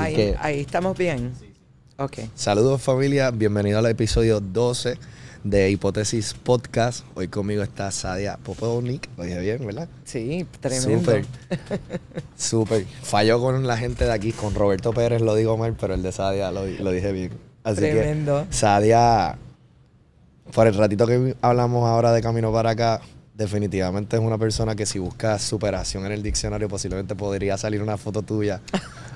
ahí, estamos bien. Saludos, familia. Bienvenido al episodio 12 de Hipótesis Podcast. Hoy conmigo está Sadia Popovnik. Lo dije bien, ¿verdad? Sí, tremendo. Súper. Súper. Falló con la gente de aquí, con Roberto Pérez lo digo mal, pero el de Sadia lo, dije bien. tremendo. Sadia, por el ratito que hablamos ahora de Camino para acá, definitivamente es una persona que si buscas superación en el diccionario posiblemente podría salir una foto tuya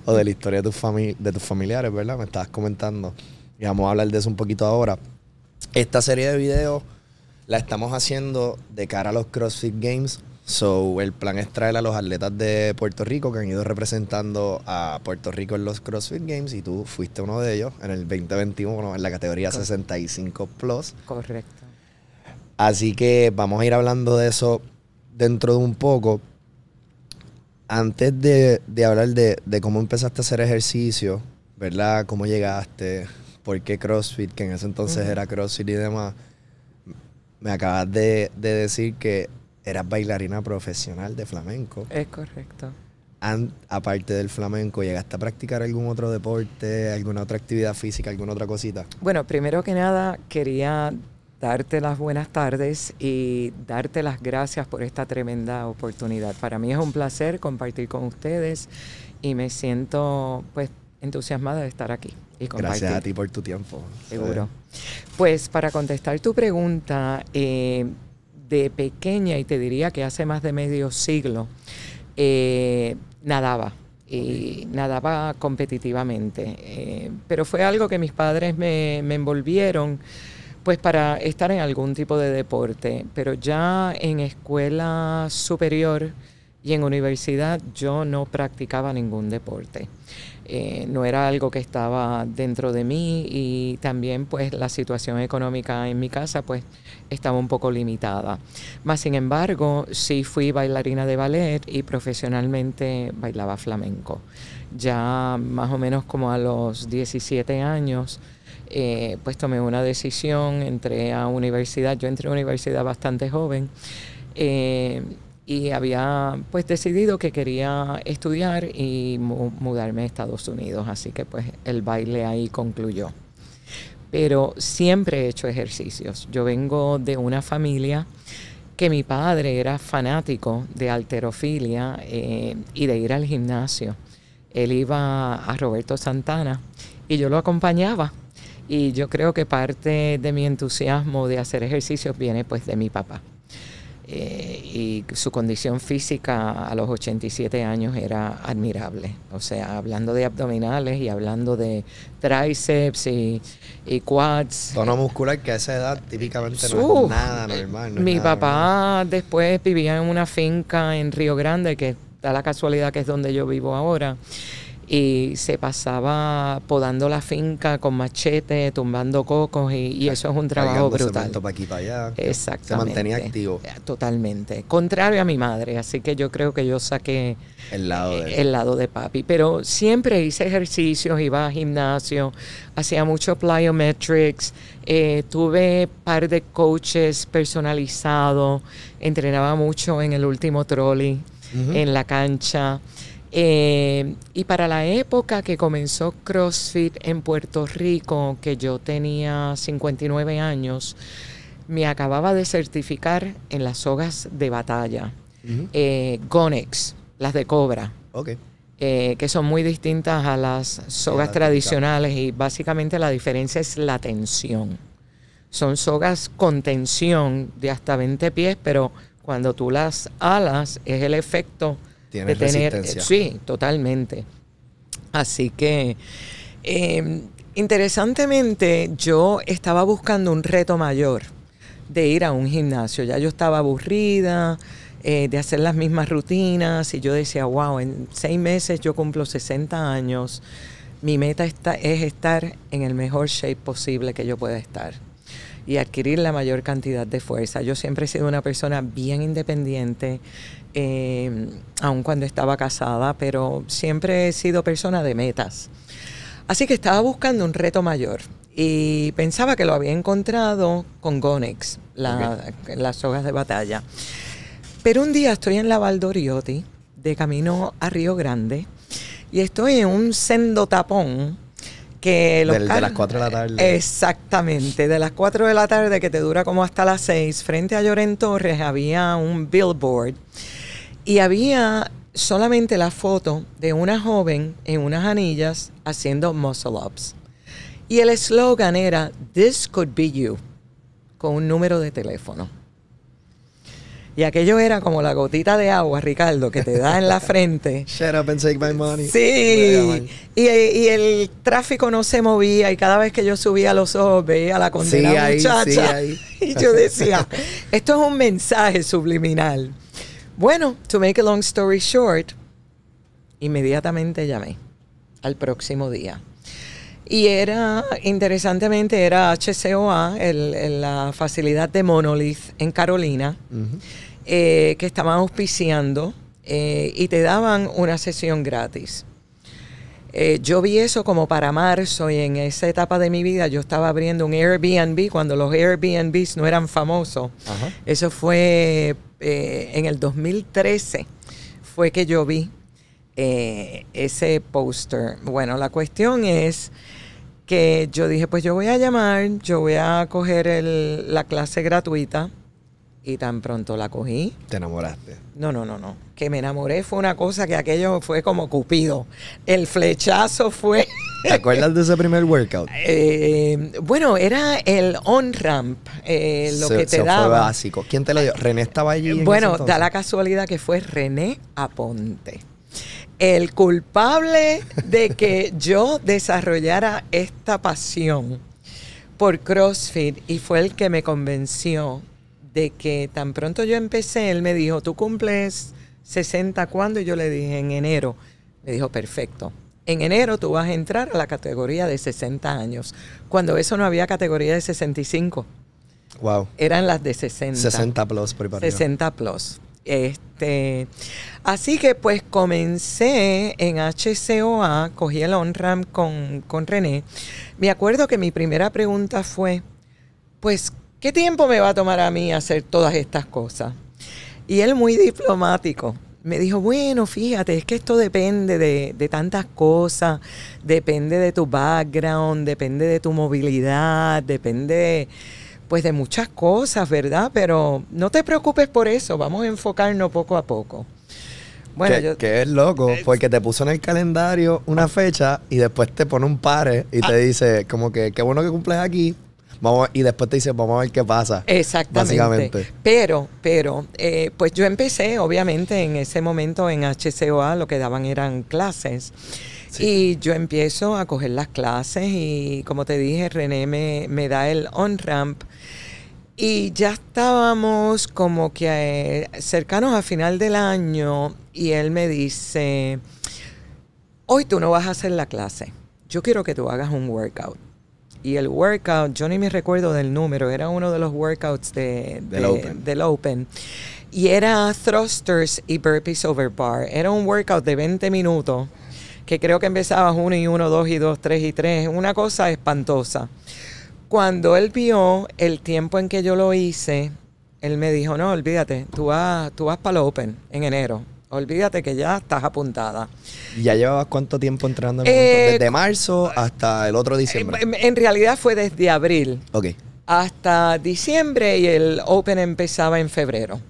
o de la historia de, tus de tus familiares, ¿verdad? Me estabas comentando. Y vamos a hablar de eso un poquito ahora. Esta serie de videos la estamos haciendo de cara a los CrossFit Games. So, el plan es traer a los atletas de Puerto Rico que han ido representando a Puerto Rico en los CrossFit Games y tú fuiste uno de ellos en el 2021 en la categoría 65 Plus. Correcto. Así que vamos a ir hablando de eso dentro de un poco antes de, hablar de, cómo empezaste a hacer ejercicio, ¿verdad? ¿Cómo llegaste? ¿Por qué CrossFit? Que en ese entonces era CrossFit y demás. Me acabas de, decir que eras bailarina profesional de flamenco. Es correcto. aparte del flamenco, ¿llegaste a practicar algún otro deporte, alguna otra actividad física, alguna otra cosita? Bueno, primero que nada, quería darte las buenas tardes y darte las gracias por esta tremenda oportunidad. Para mí es un placer compartir con ustedes y me siento pues entusiasmada de estar aquí. Y Gracias a ti por tu tiempo. Seguro. Pues para contestar tu pregunta, eh, de pequeña, y te diría que hace más de medio siglo, eh, nadaba. Y nadaba competitivamente. Eh, pero fue algo que mis padres me, me envolvieron pues para estar en algún tipo de deporte, pero ya en escuela superior y en universidad yo no practicaba ningún deporte. Eh, no era algo que estaba dentro de mí y también pues la situación económica en mi casa pues estaba un poco limitada. Más sin embargo, sí fui bailarina de ballet y profesionalmente bailaba flamenco. Ya más o menos como a los 17 años, eh, pues tomé una decisión, entré a universidad, yo entré a universidad bastante joven eh, y había pues decidido que quería estudiar y mudarme a Estados Unidos, así que pues el baile ahí concluyó. Pero siempre he hecho ejercicios. Yo vengo de una familia que mi padre era fanático de alterofilia eh, y de ir al gimnasio. Él iba a Roberto Santana y yo lo acompañaba y yo creo que parte de mi entusiasmo de hacer ejercicios viene pues de mi papá. Eh, y su condición física a los 87 años era admirable. O sea, hablando de abdominales y hablando de tríceps y, y, quads. Tono muscular que a esa edad típicamente no es nada normal. mi papá después vivía en una finca en Río Grande, que da la casualidad que es donde yo vivo ahora y se pasaba podando la finca con machete, tumbando cocos y, eso es un trabajo brutal. Exactamente. Se mantenía activo. Eh, totalmente. Contrario a mi madre, así que yo creo que yo saqué el lado de, papi. Pero siempre hice ejercicios, iba a gimnasio, hacía mucho plyometrics, eh, tuve par de coaches personalizados, entrenaba mucho en el último trolley, en la cancha. Eh, y para la época que comenzó CrossFit en Puerto Rico, que yo tenía 59 años, me acababa de certificar en las sogas de batalla, eh, Gonex, las de cobra, eh, que son muy distintas a las sogas tradicionales y básicamente la diferencia es la tensión. Son sogas con tensión de hasta 20 pies, pero cuando tú las alas es el efecto de tener, Sí, totalmente. Así que, em, interesantemente, yo estaba buscando un reto mayor de ir a un gimnasio. Ya yo estaba aburrida eh, de hacer las mismas rutinas y yo decía, wow, en seis meses yo cumplo 60 años. Mi meta está, es estar en el mejor shape posible que yo pueda estar y adquirir la mayor cantidad de fuerza. Yo siempre he sido una persona bien independiente, eh, aun cuando estaba casada, pero siempre he sido persona de metas. Así que estaba buscando un reto mayor y pensaba que lo había encontrado con Gonex, las sogas de batalla. Pero un día estoy en la Valdoriotti, de camino a Río Grande, y estoy en un sendo tapón que Del, de las 4 de la tarde. Exactamente, de las 4 de la tarde que te dura como hasta las 6, frente a Lloren Torres había un billboard y había solamente la foto de una joven en unas anillas haciendo muscle ups. Y el eslogan era, This could be you, con un número de teléfono. Y aquello era como la gotita de agua, Ricardo, que te da en la frente. Shut up and take my money. Sí. Y, el tráfico no se movía y cada vez que yo subía los ojos veía a la condenada muchacha. y yo decía, esto es un mensaje subliminal. Bueno, to make a long story short, inmediatamente llamé al próximo día. Y era, interesantemente, era HCOA, la facilidad de Monolith en Carolina, eh, que estaban auspiciando eh, y te daban una sesión gratis. Eh, yo vi eso como para marzo y en esa etapa de mi vida yo estaba abriendo un Airbnb cuando los Airbnbs no eran famosos. Eso fue eh, en el 2013 fue que yo vi eh, ese póster. Bueno, la cuestión es que yo dije, pues yo voy a llamar, yo voy a coger la clase gratuita y tan pronto la cogí. ¿Te enamoraste? No, no, no, no. Que me enamoré fue una cosa que aquello fue como cupido. El flechazo fue... ¿Te acuerdas de ese primer workout? Eh, bueno, era el on-ramp, eh, lo que te se Fue básico. ¿Quién te lo dio? ¿René estaba allí? Bueno, da la casualidad que fue René Aponte. El culpable de que yo desarrollara esta pasión por CrossFit y fue el que me convenció de que tan pronto yo empecé, él me dijo, tú cumples 60 cuándo? Y yo le dije, en enero. Me dijo, perfecto en enero tú vas a entrar a la categoría de 60 años, cuando eso no había categoría de 65. Wow. Eran las de 60. 60 plus, por 60 plus. Este, así que pues comencé en HCOA, cogí el ONRAM con, con René. Me acuerdo que mi primera pregunta fue, pues, ¿qué tiempo me va a tomar a mí hacer todas estas cosas? Y él muy diplomático me dijo, bueno, fíjate, es que esto depende de, de, tantas cosas, depende de tu background, depende de tu movilidad, depende pues de muchas cosas, ¿verdad? Pero no te preocupes por eso, vamos a enfocarnos poco a poco. Bueno, que, que es loco, porque te puso en el calendario una fecha y después te pone un pare y te ah. dice, como que qué bueno que cumples aquí, y después te dice vamos a ver qué pasa. Exactamente. Pero, pero, eh, pues yo empecé, obviamente, en ese momento en HCOA lo que daban eran clases. Y yo empiezo a coger las clases y, como te dije, René me, me da el on-ramp. Y ya estábamos como que eh, cercanos a final del año y él me dice, hoy tú no vas a hacer la clase, yo quiero que tú hagas un workout. Y el workout, yo ni me recuerdo del número, era uno de los workouts de, del, open. Y era thrusters y burpees over bar. Era un workout de 20 minutos que creo que empezabas uno y uno, dos y dos, tres y tres. una cosa espantosa. Cuando él vio el tiempo en que yo lo hice, él me dijo, no, olvídate, tú vas, tú vas para el Open en enero olvídate que ya estás apuntada. ya llevabas cuánto tiempo entrenando? En eh, desde marzo hasta el otro eh, diciembre. En, realidad fue desde abril. Ok. Hasta diciembre y el Open empezaba en febrero.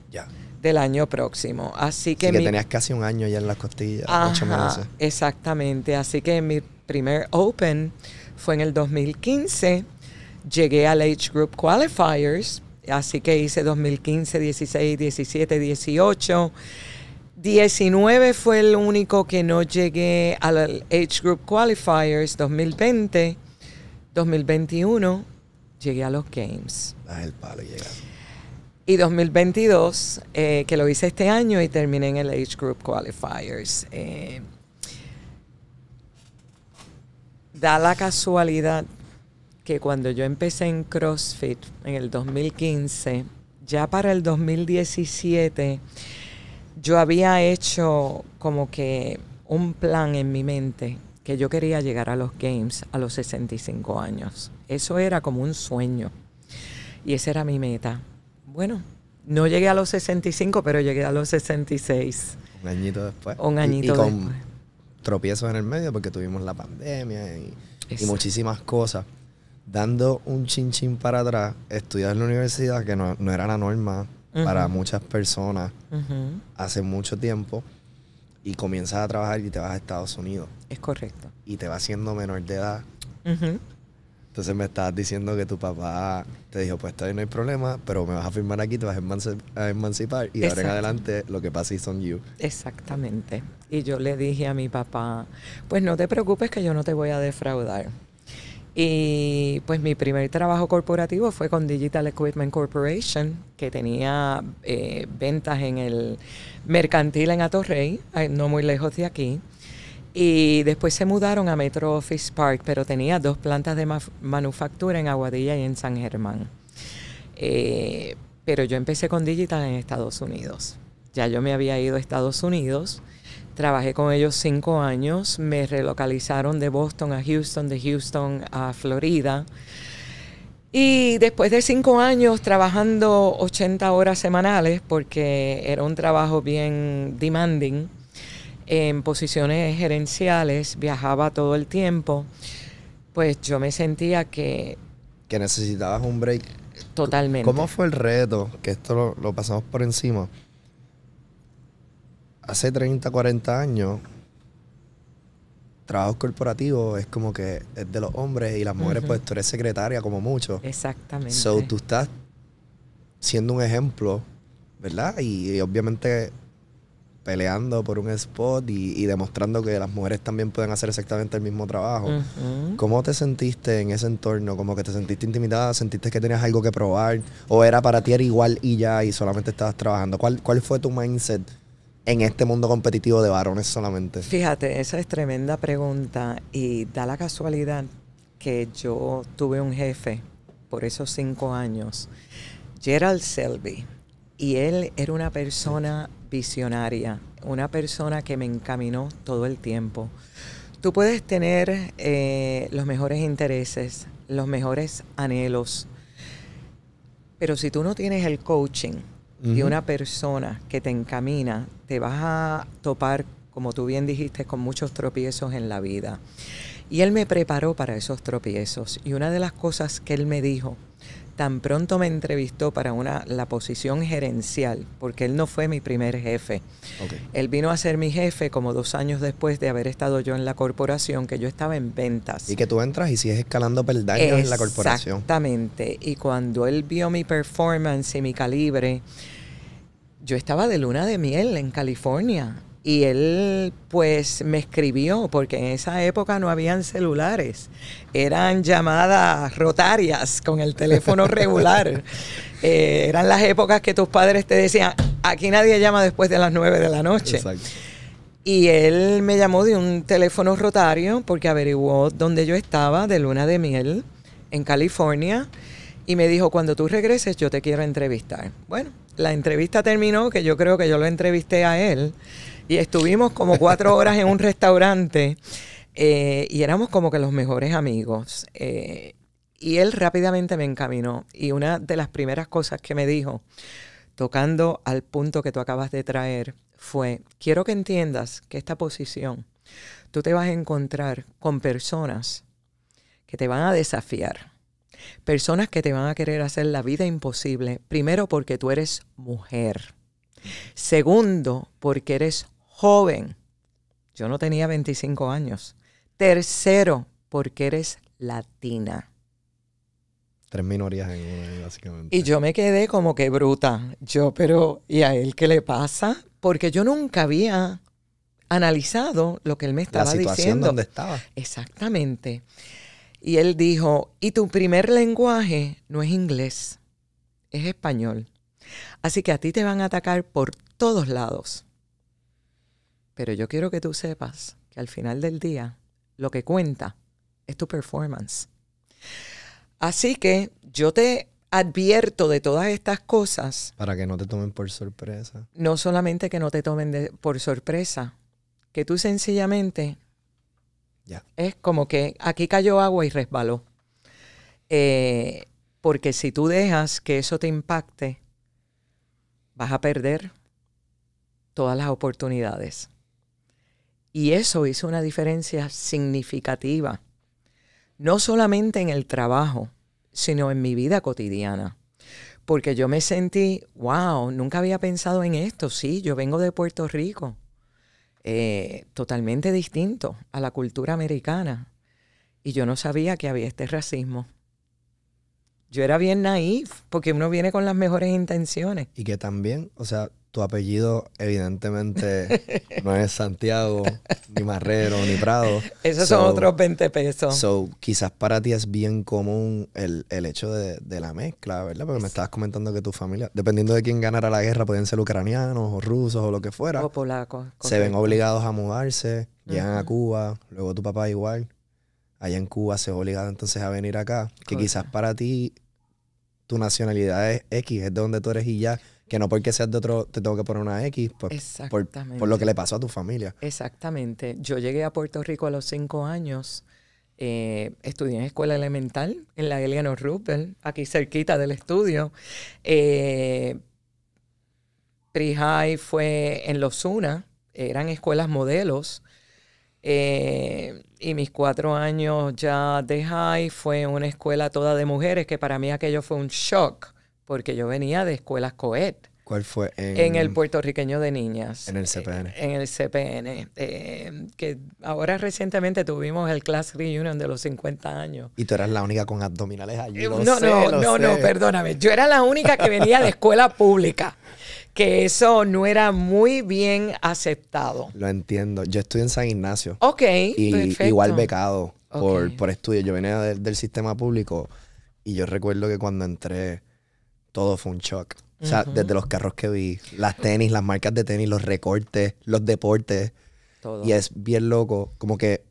Del año próximo. Así que. que tenías casi un año ya en las costillas, Exactamente. Así que mi primer Open fue en el 2015. Llegué al Age Group Qualifiers. Así que hice 2015, 16, 17, 18 19 fue el único que no llegué al Age Group Qualifiers 2020. 2021 llegué a los Games. Ah, y 2022, eh, que lo hice este año y terminé en el Age Group Qualifiers. Eh. da la casualidad que cuando yo empecé en CrossFit en el 2015, ya para el 2017 yo había hecho como que un plan en mi mente que yo quería llegar a los Games a los 65 años. Eso era como un sueño y esa era mi meta. Bueno, no llegué a los 65, pero llegué a los 66. Un añito después. Un añito y, con Tropiezos en el medio porque tuvimos la pandemia y, muchísimas cosas. Dando un chinchín para atrás, estudiar en la universidad, que no era la norma para muchas personas hace mucho tiempo y comienzas a trabajar y te vas a Estados Unidos. Es correcto. Y te vas siendo menor de edad. Entonces me estás diciendo que tu papá te dijo, pues todavía no hay problema, pero me vas a firmar aquí, te vas a, emancipar y de ahora en adelante lo que pasa es son you. Exactamente. Y yo le dije a mi papá, pues no te preocupes que yo no te voy a defraudar. Y pues mi primer trabajo corporativo fue con Digital Equipment Corporation, que tenía eh, ventas en el mercantil en Atorrey, no muy lejos de aquí. Y después se mudaron a Metro Office Park, pero tenía dos plantas de manufactura en Aguadilla y en San Germán. Eh, pero yo empecé con Digital en Estados Unidos. Ya yo me había ido a Estados Unidos Trabajé con ellos cinco años, me relocalizaron de Boston a Houston, de Houston a Florida. Y después de cinco años trabajando 80 horas semanales, porque era un trabajo bien demanding, en posiciones gerenciales, viajaba todo el tiempo, pues yo me sentía que... Que necesitabas un break. Totalmente. ¿Cómo fue el reto? Que esto lo, pasamos por encima hace 30, 40 años, trabajo corporativo es como que es de los hombres y las mujeres, pues tú eres secretaria como mucho. Exactamente. So tú estás siendo un ejemplo, ¿verdad? Y, obviamente peleando por un spot y, demostrando que las mujeres también pueden hacer exactamente el mismo trabajo. ¿Cómo te sentiste en ese entorno? ¿Cómo que te sentiste intimidada? ¿Sentiste que tenías algo que probar? ¿O era para ti era igual y ya y solamente estabas trabajando? ¿Cuál, cuál fue tu mindset? en este mundo competitivo de varones solamente? Fíjate, esa es tremenda pregunta y da la casualidad que yo tuve un jefe por esos cinco años, Gerald Selby, y él era una persona visionaria, una persona que me encaminó todo el tiempo. Tú puedes tener eh, los mejores intereses, los mejores anhelos, pero si tú no tienes el coaching, de una persona que te encamina, te vas a topar, como tú bien dijiste, con muchos tropiezos en la vida. Y él me preparó para esos tropiezos. Y una de las cosas que él me dijo tan pronto me entrevistó para una, la posición gerencial, porque él no fue mi primer jefe. Él vino a ser mi jefe como dos años después de haber estado yo en la corporación, que yo estaba en ventas. Y que tú entras y sigues escalando peldaños en la corporación. Exactamente. Y cuando él vio mi performance y mi calibre, yo estaba de luna de miel en California. Y él pues me escribió, porque en esa época no habían celulares, eran llamadas rotarias con el teléfono regular. Eh, eran las épocas que tus padres te decían, aquí nadie llama después de las 9 de la noche. Y él me llamó de un teléfono rotario porque averiguó dónde yo estaba de luna de miel en California y me dijo, cuando tú regreses yo te quiero entrevistar. Bueno, la entrevista terminó, que yo creo que yo lo entrevisté a él y estuvimos como cuatro horas en un restaurante eh, y éramos como que los mejores amigos. Eh, y él rápidamente me encaminó. Y una de las primeras cosas que me dijo, tocando al punto que tú acabas de traer, fue, quiero que entiendas que esta posición, tú te vas a encontrar con personas que te van a desafiar, personas que te van a querer hacer la vida imposible, primero porque tú eres mujer, segundo porque eres joven. Yo no tenía 25 años. Tercero, porque eres latina. Tres minorías en básicamente. Y yo me quedé como que bruta. Yo, pero ¿y a él qué le pasa? Porque yo nunca había analizado lo que él me estaba La situación diciendo. Donde estaba. Exactamente. Y él dijo, y tu primer lenguaje no es inglés, es español. Así que a ti te van a atacar por todos lados. Pero yo quiero que tú sepas que al final del día lo que cuenta es tu performance. Así que yo te advierto de todas estas cosas. Para que no te tomen por sorpresa. No solamente que no te tomen por sorpresa, que tú sencillamente ya. es como que aquí cayó agua y resbaló. Eh, porque si tú dejas que eso te impacte, vas a perder todas las oportunidades. Y eso hizo una diferencia significativa, no solamente en el trabajo, sino en mi vida cotidiana. Porque yo me sentí, wow, nunca había pensado en esto. Sí, yo vengo de Puerto Rico, eh, totalmente distinto a la cultura americana. Y yo no sabía que había este racismo. Yo era bien naif, porque uno viene con las mejores intenciones. Y que también, o sea, tu apellido evidentemente no es Santiago, ni Marrero, ni Prado. Esos son otros 20 pesos. So, quizás para ti es bien común el, hecho de, la mezcla, ¿verdad? Porque me estabas comentando que tu familia, dependiendo de quién ganara la guerra, podían ser ucranianos o rusos o lo que fuera. O polacos. Se ven obligados a mudarse, llegan a Cuba, luego tu papá igual. Allá en Cuba se ve obligado entonces a venir acá. Que quizás para ti tu nacionalidad es X, es de donde tú eres y ya que no porque seas de otro, te tengo que poner una X pues, por, por, lo que le pasó a tu familia. Exactamente. Yo llegué a Puerto Rico a los cinco años. Eh, estudié en escuela elemental en la Eliano Roosevelt, aquí cerquita del estudio. Eh, Pre-High fue en Los Una, eran escuelas modelos. Eh, y mis cuatro años ya de high fue una escuela toda de mujeres, que para mí aquello fue un shock porque yo venía de escuelas coed. ¿Cuál fue? En, el puertorriqueño de niñas. En el CPN. en el CPN. Eh, que ahora recientemente tuvimos el Class Reunion de los 50 años. Y tú eras la única con abdominales allí. Eh, no, no, no, perdóname. Yo era la única que venía de escuela pública. Que eso no era muy bien aceptado. Lo entiendo. Yo estudié en San Ignacio. Ok. Y igual becado por, por estudio. Yo venía del sistema público y yo recuerdo que cuando entré todo fue un shock. O sea, desde los carros que vi, las tenis, las marcas de tenis, los recortes, los deportes. Todo. Y es bien loco. Como que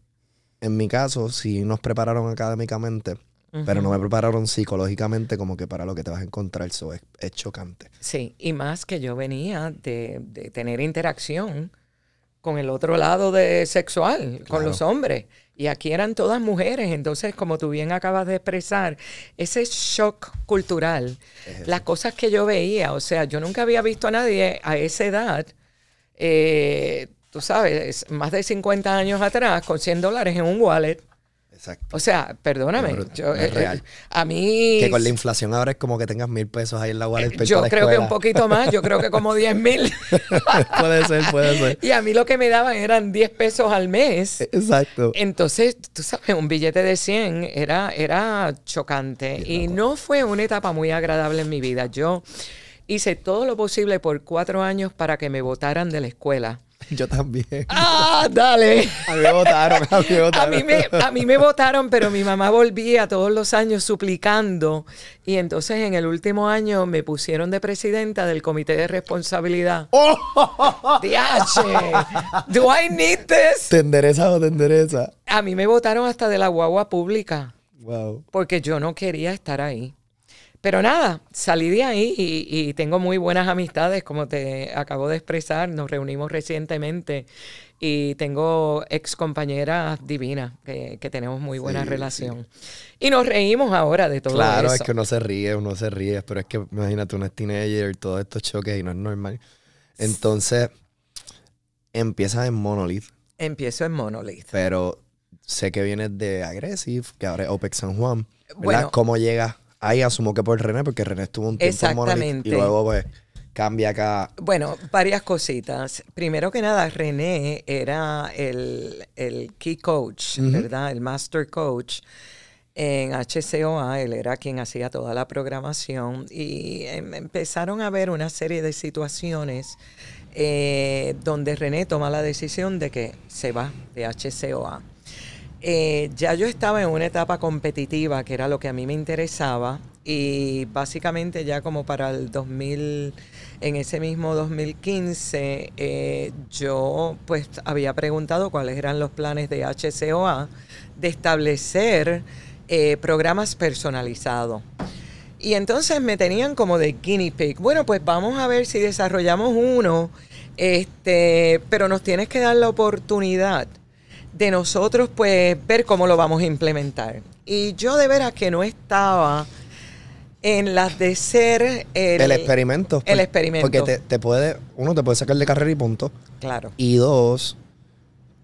en mi caso, sí nos prepararon académicamente, pero no me prepararon psicológicamente como que para lo que te vas a encontrar. Eso es, chocante. Sí, y más que yo venía de, tener interacción con el otro lado de sexual, con los hombres. Y aquí eran todas mujeres, entonces como tú bien acabas de expresar, ese shock cultural, las cosas que yo veía, o sea, yo nunca había visto a nadie a esa edad, eh, tú sabes, más de 50 años atrás, con 100 dólares en un wallet. O sea, perdóname. Eh, eh, a mí. Que con la inflación ahora es como que tengas mil pesos ahí en la wallet. Eh, yo la creo que un poquito más, yo creo que como diez mil. puede ser, puede ser. Y a mí lo que me daban eran diez pesos al mes. E, exacto. Entonces, tú sabes, un billete de 100 era, era chocante. y no fue una etapa muy agradable en mi vida. Yo hice todo lo posible por cuatro años para que me votaran de la escuela. Yo también. ¡Ah, dale! A mí me votaron, a mí me votaron. pero mi mamá volvía todos los años suplicando. Y entonces en el último año me pusieron de presidenta del comité de responsabilidad. ¡Oh! ¡DH! ¿Do I need this? ¿Te o te A mí me votaron hasta de la guagua pública. Wow. Porque yo no quería estar ahí. Pero nada, salí de ahí y, tengo muy buenas amistades, como te acabo de expresar, nos reunimos recientemente y tengo ex compañeras divinas que, tenemos muy buena relación. Y nos reímos ahora de todo eso. Claro, es que uno se ríe, uno se ríe, pero es que imagínate, uno es teenager, todos estos choques y no es normal. Entonces, empiezas en Monolith. Empiezo en Monolith. Pero sé que vienes de Agresive, que ahora es OPEC San Juan. ¿Cómo llegas? ahí asumo que por René, porque René estuvo un tiempo Exactamente. y luego pues cambia acá. Bueno, varias cositas. Primero que nada, René era el, key coach, ¿verdad? El master coach. En HCOA, él era quien hacía toda la programación y em, empezaron a ver una serie de situaciones eh, donde René toma la decisión de que se va de HCOA. Eh, ya yo estaba en una etapa competitiva, que era lo que a mí me interesaba, y básicamente ya como para el 2000, en ese mismo 2015, eh, yo pues había preguntado cuáles eran los planes de HCOA de establecer eh, programas personalizados. Y entonces me tenían como de guinea pig. Bueno, pues vamos a ver si desarrollamos uno, este, pero nos tienes que dar la oportunidad de nosotros pues ver cómo lo vamos a implementar. Y yo de veras que no estaba en las de ser el, el experimento. Pues, el experimento. Porque te, puede, uno, te puede sacar de carrera y punto. Claro. Y dos,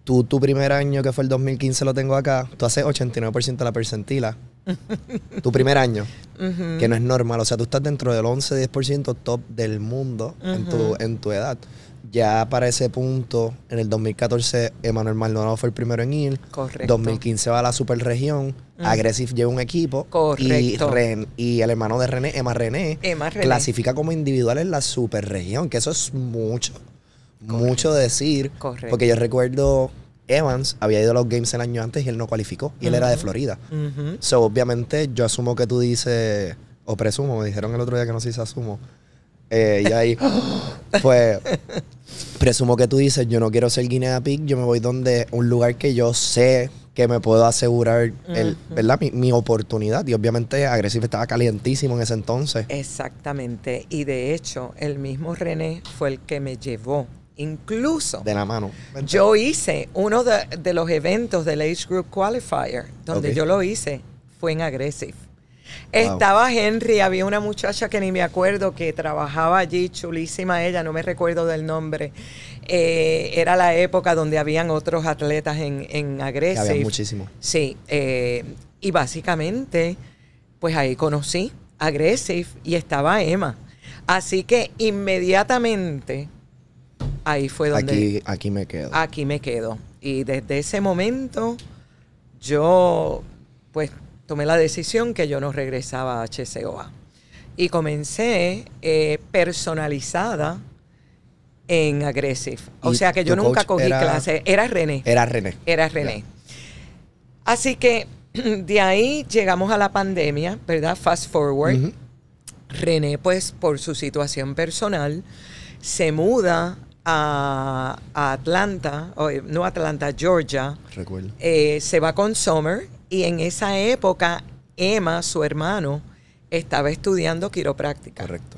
tú tu primer año, que fue el 2015, lo tengo acá, tú haces 89% de la percentila. tu primer año, que no es normal. O sea, tú estás dentro del 11-10% top del mundo en, tu, en tu edad. Ya para ese punto, en el 2014, Emanuel Maldonado fue el primero en ir. Correcto. 2015 va a la Superregión. Región. Mm. Aggressive lleva un equipo. Correcto. Y, el hermano de René, Emma René, clasifica como individual en la Superregión, que eso es mucho. Mucho decir. Correcto. Porque yo recuerdo Evans había ido a los Games el año antes y él no cualificó. Y él era de Florida. So, obviamente, yo asumo que tú dices, o presumo, me dijeron el otro día que no sé si asumo, eh, y ahí, pues, presumo que tú dices, yo no quiero ser guinea pig, yo me voy donde un lugar que yo sé que me puedo asegurar, el, ¿verdad? Mi, oportunidad. Y obviamente Agresive estaba calientísimo en ese entonces. Exactamente. Y de hecho, el mismo René fue el que me llevó. Incluso. De la mano. Yo hice uno de, los eventos del Age Group Qualifier, donde yo lo hice, fue en Agresive estaba Henry, había una muchacha que ni me acuerdo que trabajaba allí, chulísima ella, no me recuerdo del nombre. Eh, era la época donde habían otros atletas en, en Agresive. muchísimo. Sí, eh, y básicamente, pues ahí conocí Agresive y estaba Emma. Así que inmediatamente ahí fue donde. Aquí, aquí me quedo. Aquí me quedo. Y desde ese momento yo, pues tomé la decisión que yo no regresaba a HCOA. Y comencé eh, personalizada en Aggressive. O sea que yo nunca cogí clase. Era René. Era René. Era René. Así que de ahí llegamos a la pandemia, ¿verdad? Fast forward. René, pues por su situación personal, se muda a, Atlanta, eh, no Atlanta, Georgia. Recuerdo. Eh, se va con Summer y en esa época, Emma, su hermano, estaba estudiando quiropráctica. Correcto.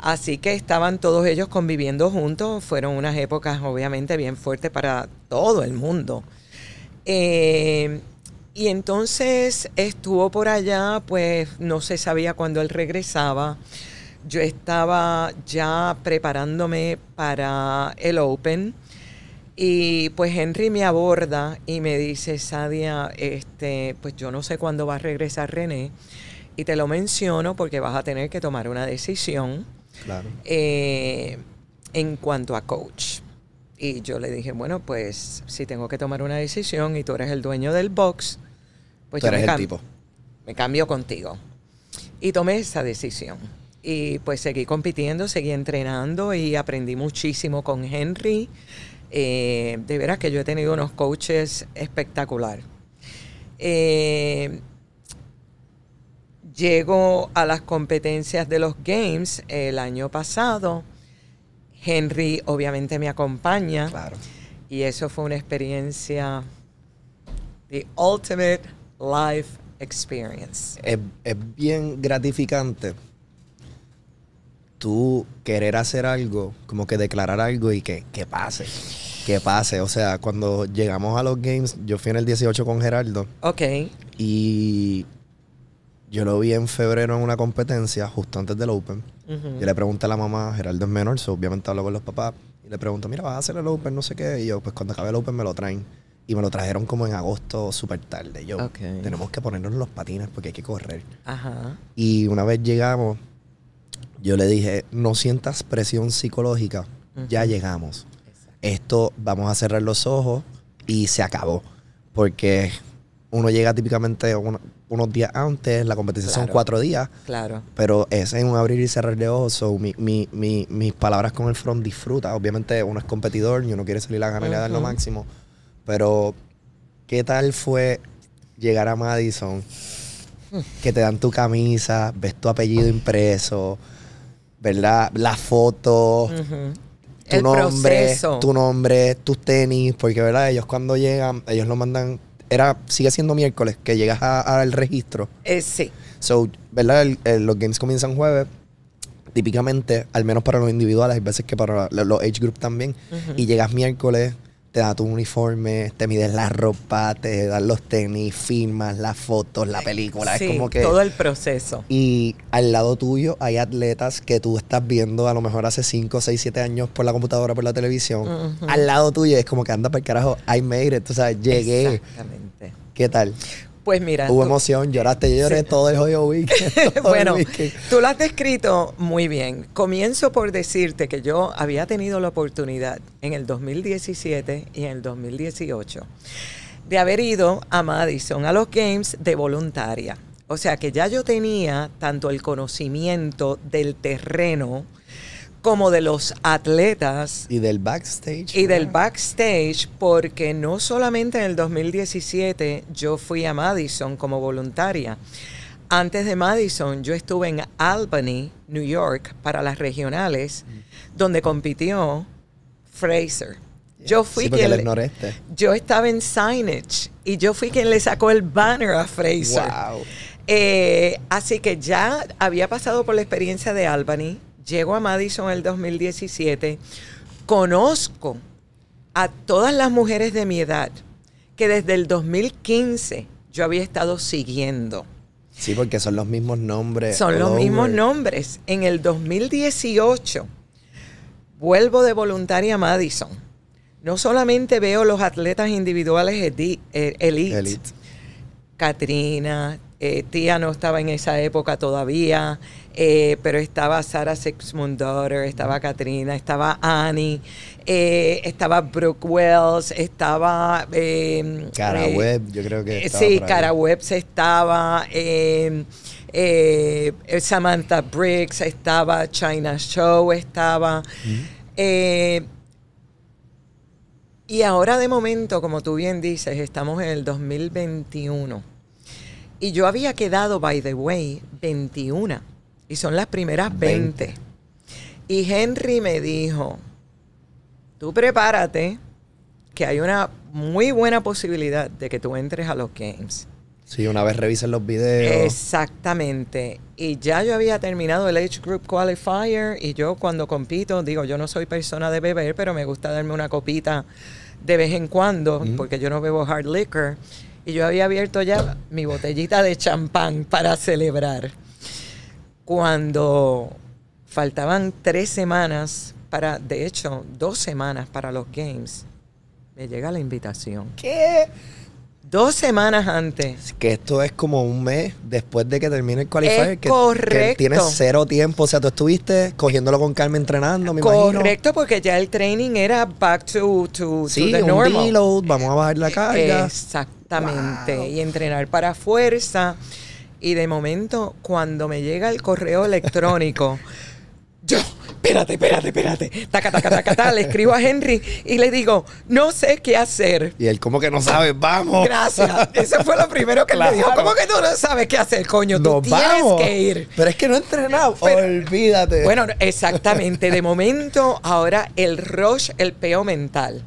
Así que estaban todos ellos conviviendo juntos. Fueron unas épocas obviamente bien fuertes para todo el mundo. Eh, y entonces estuvo por allá, pues no se sabía cuándo él regresaba. Yo estaba ya preparándome para el Open y pues Henry me aborda y me dice, Sadia, este, pues yo no sé cuándo va a regresar René. Y te lo menciono porque vas a tener que tomar una decisión claro. Eh, en cuanto a coach. Y yo le dije, bueno, pues si tengo que tomar una decisión y tú eres el dueño del box, pues yo eres me, el tipo. me cambio contigo. Y tomé esa decisión. Y pues seguí compitiendo, seguí entrenando y aprendí muchísimo con Henry. Eh, de veras que yo he tenido unos coaches espectacular. Eh, llego a las competencias de los Games el año pasado. Henry obviamente me acompaña. Claro. Y eso fue una experiencia, the ultimate life experience. es bien gratificante tú querer hacer algo, como que declarar algo y que, pase. Que pase. O sea, cuando llegamos a los games, yo fui en el 18 con Gerardo. Ok. Y yo lo vi en febrero en una competencia, justo antes del Open. y Yo le pregunté a la mamá, Gerardo es menor, obviamente hablo con los papás. Y le pregunto, mira, vas a hacer el Open, no sé qué. Y yo, pues cuando acabe el Open me lo traen. Y me lo trajeron como en agosto súper tarde. Yo, tenemos que ponernos los patines porque hay que correr. Ajá. Y una vez llegamos, yo le dije, no sientas presión psicológica, ya llegamos. Esto vamos a cerrar los ojos y se acabó. Porque uno llega típicamente unos días antes, la competición son cuatro días. Claro. Pero es en un abrir y cerrar de ojos. mi, mi, mis palabras con el front disfruta. Obviamente uno es competidor y no quiere salir a ganar y a dar lo máximo. Pero, ¿qué tal fue llegar a Madison? Mm. que te dan tu camisa, ves tu apellido impreso, ¿verdad? La foto, tu nombre, tu nombre, tus tenis, porque, ¿verdad? Ellos cuando llegan, ellos lo mandan. Era, sigue siendo miércoles que llegas al registro. Eh, sí. So, ¿verdad? los games comienzan jueves. Típicamente, al menos para los individuales, hay veces que para los age group también. Y llegas miércoles, te da tu uniforme, te mides la ropa, te dan los tenis, firmas, las fotos, la película. es como que. Todo el proceso. Y al lado tuyo hay atletas que tú estás viendo a lo mejor hace 5, 6, 7 años por la computadora, por la televisión. Al lado tuyo es como que anda para el carajo, I made it. O sea, llegué. Exactamente. ¿Qué tal? Pues mira. Hubo emoción, lloraste, lloré todo el jodido bueno, tú lo has descrito muy bien. Comienzo por decirte que yo había tenido la oportunidad en el 2017 y en el 2018 de haber ido a Madison a los Games de voluntaria. O sea que ya yo tenía tanto el conocimiento del terreno como de los atletas. Y del backstage. Y del backstage, porque no solamente en el 2017 yo fui a Madison como voluntaria. Antes de Madison, yo estuve en Albany, New York, para las regionales, mm. donde compitió Fraser. Yo fui quien yo estaba en signage y yo fui quien le sacó el banner a Fraser. Eh, así que ya había pasado por la experiencia de Albany, llego a Madison el 2017, conozco a todas las mujeres de mi edad que desde el 2015 yo había estado siguiendo. Sí, porque son los mismos nombres. Son los mismos nombres. En el 2018 vuelvo de voluntaria a Madison. No solamente veo los atletas individuales eh, elite, elite. Katrina, eh, tía no estaba en esa época todavía, eh, pero estaba Sarah Sixmund Daughter, estaba Katrina, estaba Annie, eh, estaba Brooke Wells, estaba... Em, Cara Webb, yo creo que... sí, Cara Webb se estaba... Em, Samantha Briggs estaba, China Show estaba. y ahora de momento, como tú bien dices, estamos en el 2021 y yo había quedado, by the way, 21. Y son las primeras 20. Y Henry me dijo, tú prepárate, que hay una muy buena posibilidad de que tú entres a los games. Sí, una vez revisen los videos. Exactamente. Y ya yo había terminado el Age Group Qualifier y yo cuando compito, digo, yo no soy persona de beber, pero me gusta darme una copita de vez en cuando, porque yo no bebo hard liquor. Y yo había abierto ya mi botellita de champán para celebrar. Cuando faltaban tres semanas para, de hecho, dos semanas para los games, me llega la invitación. ¿Qué? dos semanas antes. Que esto es como un mes después de que termine el qualifier. correcto. tienes cero tiempo. O sea, tú estuviste cogiéndolo con calma entrenando, correcto, porque ya el training era back to, to, the normal. vamos a bajar la carga. Exactamente. Y entrenar para fuerza. Y de momento, cuando me llega el correo electrónico, yo espérate, espérate, espérate. Taca, taca, taca, taca. Le escribo a Henry y le digo, no sé qué hacer. Y él, ¿cómo que no sabe? Vamos. Gracias. Eso fue lo primero que claro. me dijo. ¿Cómo que tú no sabes qué hacer, coño? tú tienes que ir. Pero es que no he entrenado. Olvídate. Bueno, exactamente. De momento, ahora el rush, el peo mental.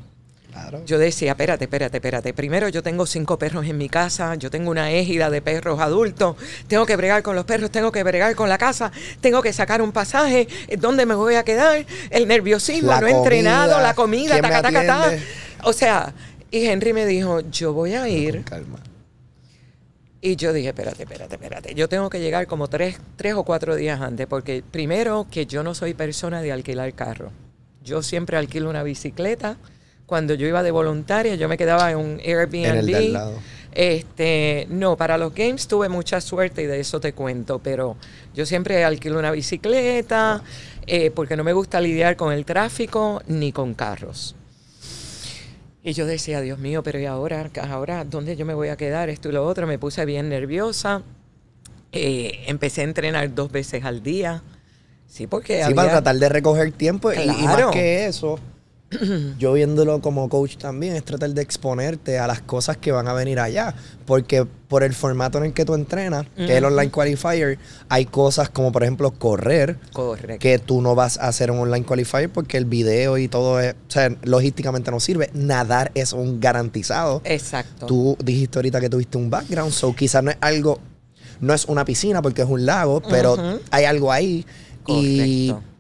Yo decía, espérate, espérate, espérate. Primero yo tengo cinco perros en mi casa, yo tengo una égida de perros adultos, tengo que bregar con los perros, tengo que bregar con la casa, tengo que sacar un pasaje, eh, ¿dónde me voy a quedar? El nerviosismo, no entrenado, la comida, taca, taca, taca. O sea, y Henry me dijo, yo voy a ir. calma. Y yo dije, espérate, espérate, espérate. Yo tengo que llegar como tres, tres o cuatro días antes, porque primero que yo no soy persona de alquilar carro. Yo siempre alquilo una bicicleta cuando yo iba de voluntaria, yo me quedaba en un Airbnb. En el de al lado. Este, no, para los games tuve mucha suerte y de eso te cuento, pero yo siempre alquilo una bicicleta eh, porque no me gusta lidiar con el tráfico ni con carros. Y yo decía, Dios mío, pero ¿y ahora? ¿Ahora dónde yo me voy a quedar? Esto y lo otro. Me puse bien nerviosa. Eh, empecé a entrenar dos veces al día. Sí, porque. Sí, para tratar de recoger tiempo y, y más que eso yo viéndolo como coach también es tratar de exponerte a las cosas que van a venir allá. Porque por el formato en el que tú entrenas, que es el online qualifier, hay cosas como por ejemplo correr, que tú no vas a hacer un online qualifier porque el video y todo, es, o sea, logísticamente no sirve. Nadar es un garantizado. Exacto. Tú dijiste ahorita que tuviste un background, so quizás no es algo, no es una piscina porque es un lago, pero hay algo ahí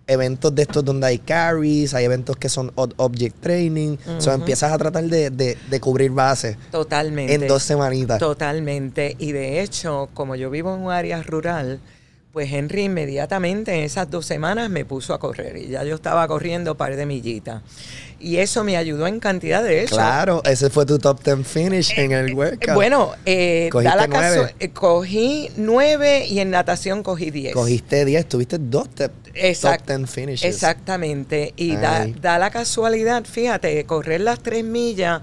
eventos de estos donde hay carries, hay eventos que son object training. O sea, empiezas a tratar de, de, de, cubrir bases. Totalmente. En dos semanitas. Totalmente. Y de hecho, como yo vivo en un área rural, pues Henry inmediatamente en esas dos semanas me puso a correr y ya yo estaba corriendo par de millitas. Y eso me ayudó en cantidad de eso. Claro, ese fue tu top ten finish en el workout. Bueno, eh, da la nueve. Eh, cogí 9 y en natación cogí 10. Cogiste diez, tuviste dos top finishes. Exactamente, y da, la casualidad, fíjate, correr las tres millas,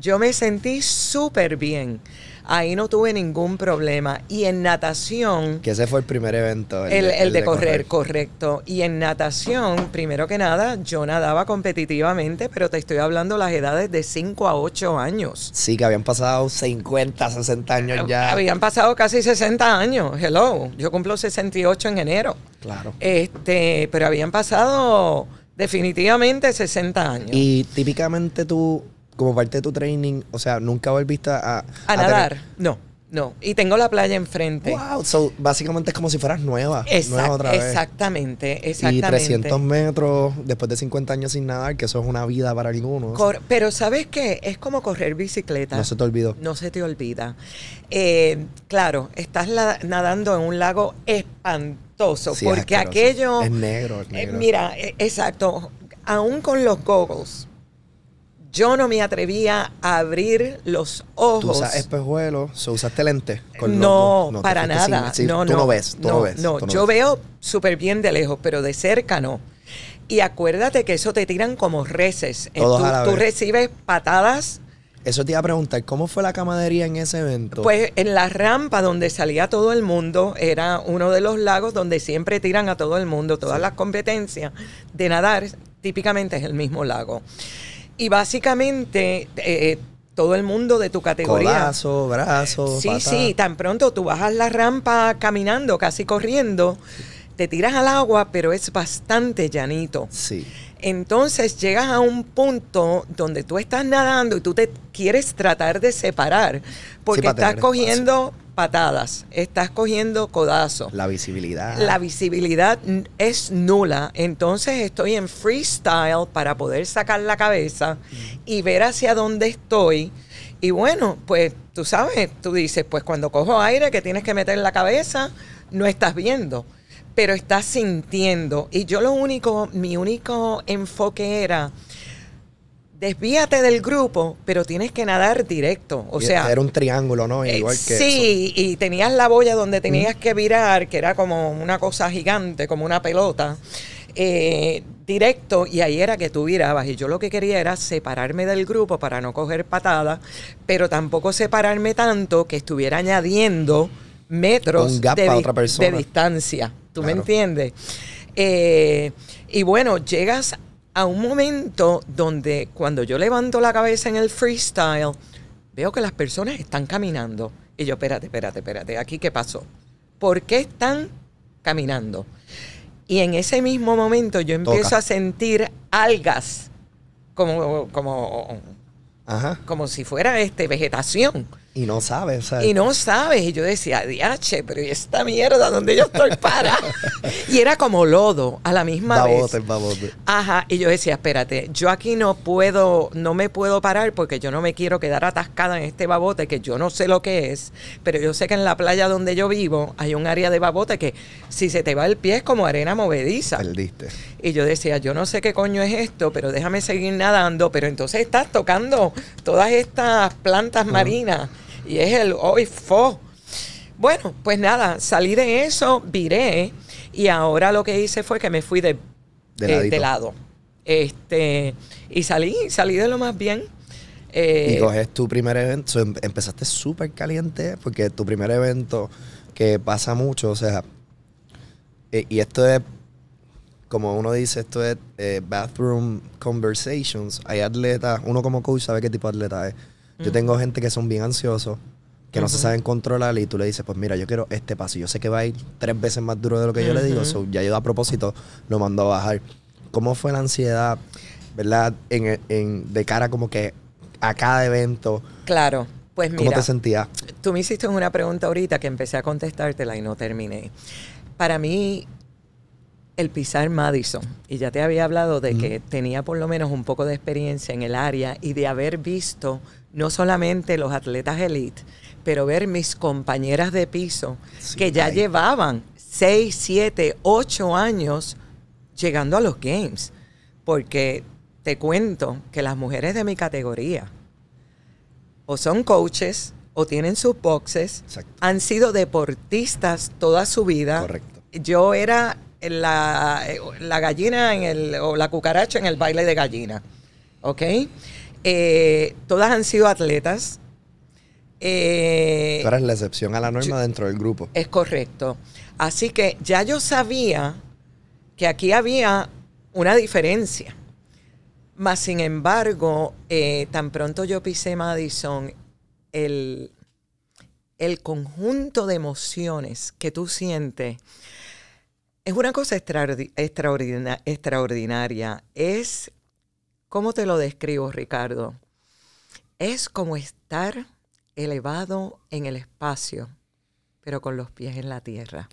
yo me sentí súper bien. Ahí no tuve ningún problema. Y en natación... Que ese fue el primer evento. El, de, correr, correcto. Y en natación, primero que nada, yo nadaba competitivamente, pero te estoy hablando las edades de 5 a 8 años. Sí, que habían pasado 50, 60 años ya. Habían pasado casi 60 años. Hello. Yo cumplo 68 en enero. Claro. Este, pero habían pasado definitivamente 60 años. Y típicamente tú como parte de tu training, o sea, nunca volviste a... A, a nadar, no. No, y tengo la playa enfrente. Wow, básicamente es como si fueras nueva. No nueva otra vez. Exactamente, exactamente. Y 300 metros después de 50 años sin nadar, que eso es una vida para algunos. pero ¿sabes qué? Es como correr bicicleta. No se te olvidó. No se te olvida. Eh, claro, estás nadando en un lago espantoso, porque aquello... Es negro, es negro. Eh, mira, e-, exacto, aún con los goggles yo no me atrevía a abrir los ojos. Tú usas espejuelos, usaste lente. no, para nada. no, tú no, ves, yo veo súper bien de lejos, pero de cerca no. Y acuérdate que eso te tiran como reces. Eh, tú, tú recibes patadas. Eso te iba a preguntar, ¿cómo fue la camadería en ese evento? Pues en la rampa donde salía todo el mundo, era uno de los lagos donde siempre tiran a todo el mundo. Todas las competencias de nadar típicamente es el mismo lago. Y básicamente eh, eh, todo el mundo de tu categoría. brazo, brazo, Sí, sí, tan pronto tú bajas la rampa caminando, casi corriendo, te tiras al agua, pero es bastante llanito. Sí. Entonces llegas a un punto donde tú estás nadando y tú te quieres tratar de separar porque estás cogiendo patadas, estás cogiendo codazo. La visibilidad. La visibilidad es nula. Entonces estoy en freestyle para poder sacar la cabeza y ver hacia dónde estoy. Y bueno, pues tú sabes, tú dices, pues cuando cojo aire que tienes que meter en la cabeza, no estás viendo, pero estás sintiendo. Y yo lo único, mi único enfoque era desvíate del grupo, pero tienes que nadar directo. O sea. Era un triángulo, ¿no? Eh, Igual que sí, y tenías la boya donde tenías que virar, que era como una cosa gigante, como una pelota. Eh, directo y ahí era que tú virabas y yo lo que quería era separarme del grupo para no coger patada... pero tampoco separarme tanto que estuviera añadiendo metros de, distancia, ¿tú me entiendes? Eh, y bueno, llegas a un momento donde cuando yo levanto la cabeza en el freestyle, veo que las personas están caminando. Y yo, espérate, espérate, espérate, aquí qué pasó. ¿Por qué están caminando? Y en ese mismo momento yo empiezo a sentir algas, como, como, como si fuera este, vegetación. Y no sabes. y no sabes. Y yo decía, diache, pero esta mierda donde yo estoy para? y era como lodo a la misma vez. Babote. Ajá. Y yo decía, espérate, yo aquí no puedo, no me puedo parar porque yo no me quiero quedar atascada en este babote que yo no sé lo que es. Pero yo sé que en la playa donde yo vivo hay un área de babote que si se te va el pie es como arena movediza. Perdiste. Y yo decía, yo no sé qué coño es esto, pero déjame seguir nadando. Pero entonces estás tocando todas estas plantas marinas y es el hoy fo. Bueno, pues nada, salí de eso, viré y ahora lo que hice fue que me fui de, eh, lado. Este, y salí, salí de lo más bien. Eh, y coges tu primer evento, em, empezaste súper caliente porque tu primer evento que pasa mucho, o sea, eh, y esto es, como uno dice, esto es bathroom conversations. Hay atletas, uno como coach sabe qué tipo de atleta es yo mm. tengo gente que son bien ansiosos, que no se saben controlar y tú le dices, pues mira, yo quiero este paso. Yo sé que va a ir tres veces más duro de lo que yo le digo, eso ya yo a propósito lo mandó a bajar. ¿Cómo fue la ansiedad, verdad, en, de cara como que a cada evento? Claro. Pues mira, ¿Cómo te sentías? Tú me hiciste una pregunta ahorita que empecé a contestártela y no terminé. Para mí, el pisar Madison. Y ya te había hablado de que tenía por lo menos un poco de experiencia en el área y de haber visto no solamente los atletas elite, pero ver mis compañeras de piso que ya llevaban 6, 7, 8 años llegando a los Games. Porque te cuento que las mujeres de mi categoría o son coaches o tienen sus boxes, han sido deportistas toda su vida. Yo era eh, la, gallina en el, o la cucaracha en el baile de gallina. ¿Ok? Eh, todas han sido atletas. Eh, tú eres la excepción a la norma dentro del grupo. Es correcto. Así que ya yo sabía que aquí había una diferencia. Mas, sin embargo, tan pronto yo pisé Madison, el, el conjunto de emociones que tú sientes es una cosa extraordinaria. Es, ¿cómo te lo describo, Ricardo? Es como estar elevado en el espacio, pero con los pies en la tierra.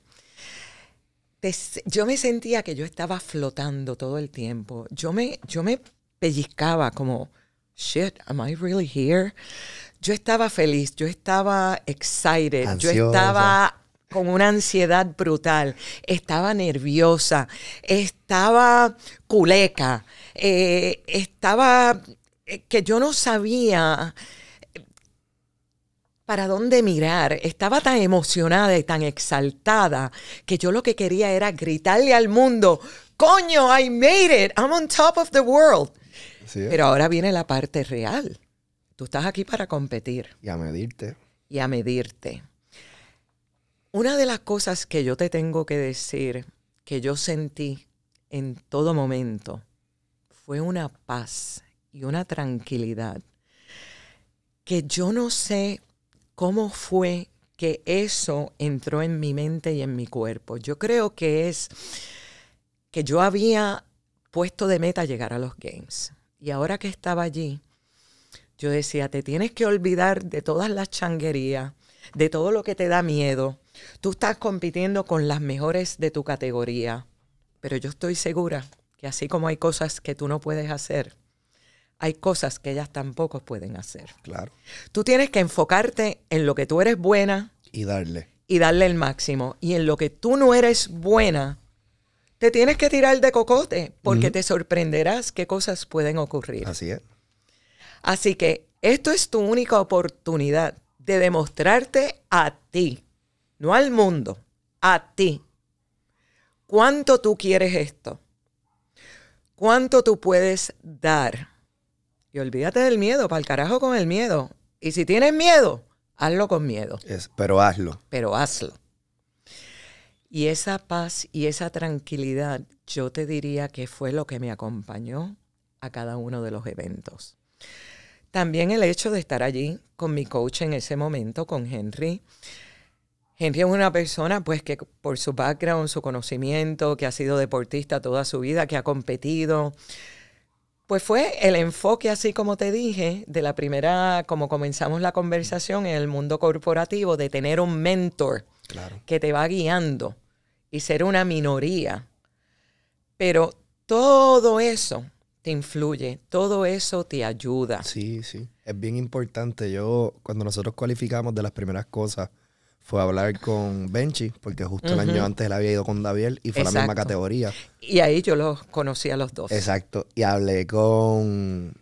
Yo me sentía que yo estaba flotando todo el tiempo. Yo me, yo me pellizcaba como, shit, am I really here? Yo estaba feliz, yo estaba excited, yo estaba con una ansiedad brutal, estaba nerviosa, estaba culeca, eh, estaba eh, que yo no sabía eh, para dónde mirar. Estaba tan emocionada y tan exaltada que yo lo que quería era gritarle al mundo, coño, I made it, I'm on top of the world. Pero ahora viene la parte real. Tú estás aquí para competir. Y a medirte. Y a medirte. Una de las cosas que yo te tengo que decir, que yo sentí en todo momento, fue una paz y una tranquilidad que yo no sé cómo fue que eso entró en mi mente y en mi cuerpo. Yo creo que es que yo había puesto de meta llegar a los games. Y ahora que estaba allí, yo decía, te tienes que olvidar de todas las changuerías, de todo lo que te da miedo, Tú estás compitiendo con las mejores de tu categoría, pero yo estoy segura que así como hay cosas que tú no puedes hacer, hay cosas que ellas tampoco pueden hacer. Claro. Tú tienes que enfocarte en lo que tú eres buena. Y darle. Y darle el máximo. Y en lo que tú no eres buena, te tienes que tirar de cocote porque te sorprenderás qué cosas pueden ocurrir. Así es. Así que esto es tu única oportunidad de demostrarte a ti no al mundo, a ti. ¿Cuánto tú quieres esto? ¿Cuánto tú puedes dar? Y olvídate del miedo, para el carajo con el miedo. Y si tienes miedo, hazlo con miedo. pero hazlo. Pero hazlo. Y esa paz y esa tranquilidad, yo te diría que fue lo que me acompañó a cada uno de los eventos. También el hecho de estar allí con mi coach en ese momento, con Henry, Henry es una persona pues que por su background, su conocimiento, que ha sido deportista toda su vida, que ha competido, pues fue el enfoque, así como te dije, de la primera, como comenzamos la conversación en el mundo corporativo, de tener un mentor que te va guiando y ser una minoría. Pero todo eso te influye, todo eso te ayuda. Sí, sí, es bien importante. Yo, cuando nosotros cualificamos de las primeras cosas fue a hablar con Benchi, porque justo el año antes él había ido con David y fue la misma categoría. Y ahí yo los conocí a los dos. Exacto. Y hablé con,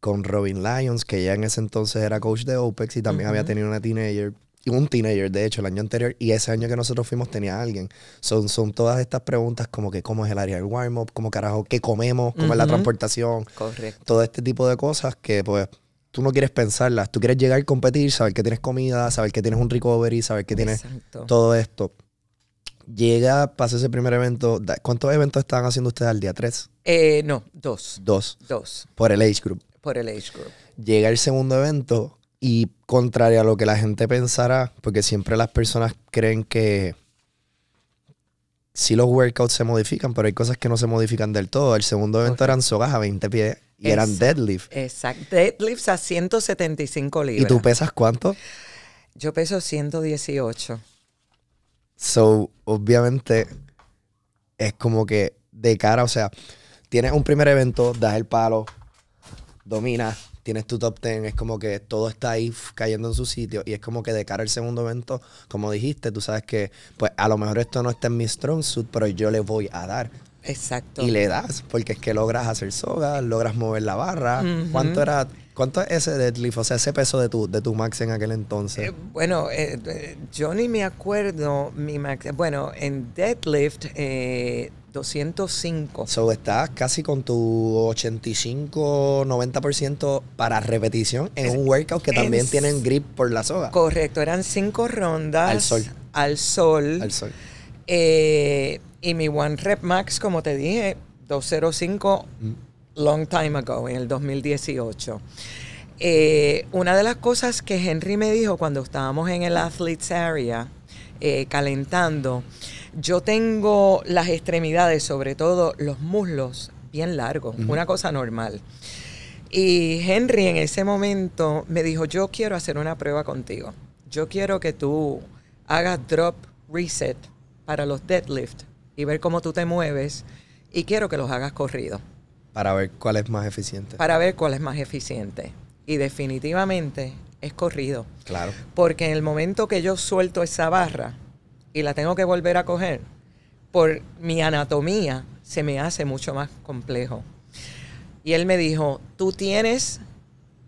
con Robin Lyons, que ya en ese entonces era coach de OPEX y también había tenido una teenager. Un teenager, de hecho, el año anterior y ese año que nosotros fuimos tenía alguien. Son, son todas estas preguntas como que cómo es el área del warm-up, cómo carajo, qué comemos, cómo es la transportación. Correcto. Todo este tipo de cosas que pues tú no quieres pensarlas, tú quieres llegar a competir, saber que tienes comida, saber que tienes un recovery, saber que tienes todo esto. Llega, pasa ese primer evento. ¿Cuántos eventos estaban haciendo ustedes al día? ¿Tres? Eh, no, dos. Dos. Dos. Por el age group. Por el age group. Llega el segundo evento y contrario a lo que la gente pensará, porque siempre las personas creen que sí los workouts se modifican, pero hay cosas que no se modifican del todo. El segundo evento eran sogas a 20 pies y eran deadlift. Exacto, deadlifts a 175 libras. ¿Y tú pesas cuánto? Yo peso 118. So, obviamente, es como que de cara, o sea, tienes un primer evento, das el palo, dominas, tienes tu top ten, es como que todo está ahí cayendo en su sitio y es como que de cara al segundo evento, como dijiste, tú sabes que pues a lo mejor esto no está en mi strong suit, pero yo le voy a dar. Exacto. Y le das, porque es que logras hacer soga, logras mover la barra. ¿Cuánto era ¿Cuánto es ese deadlift? O sea, ese peso de tu, de tu max en aquel entonces. Eh, bueno, eh, eh, yo ni me acuerdo mi max. Bueno, en deadlift, 205. So, estás casi con tu 85-90% para repetición en un workout que también tienen grip por la soga. Correcto, eran cinco rondas. Al sol. Al sol. Al sol. y mi one rep max, como te dije, 205 long time ago, en el 2018. Eh, una de las cosas que Henry me dijo cuando estábamos en el Athletes Area, eh, calentando, yo tengo las extremidades, sobre todo los muslos, bien largos, una cosa normal. Y Henry en ese momento me dijo, yo quiero hacer una prueba contigo. Yo quiero que tú hagas drop reset para los deadlift y ver cómo tú te mueves y quiero que los hagas corrido. Para ver cuál es más eficiente. Para ver cuál es más eficiente. Y definitivamente es corrido. Claro. Porque en el momento que yo suelto esa barra y la tengo que volver a coger, por mi anatomía se me hace mucho más complejo. Y él me dijo, tú tienes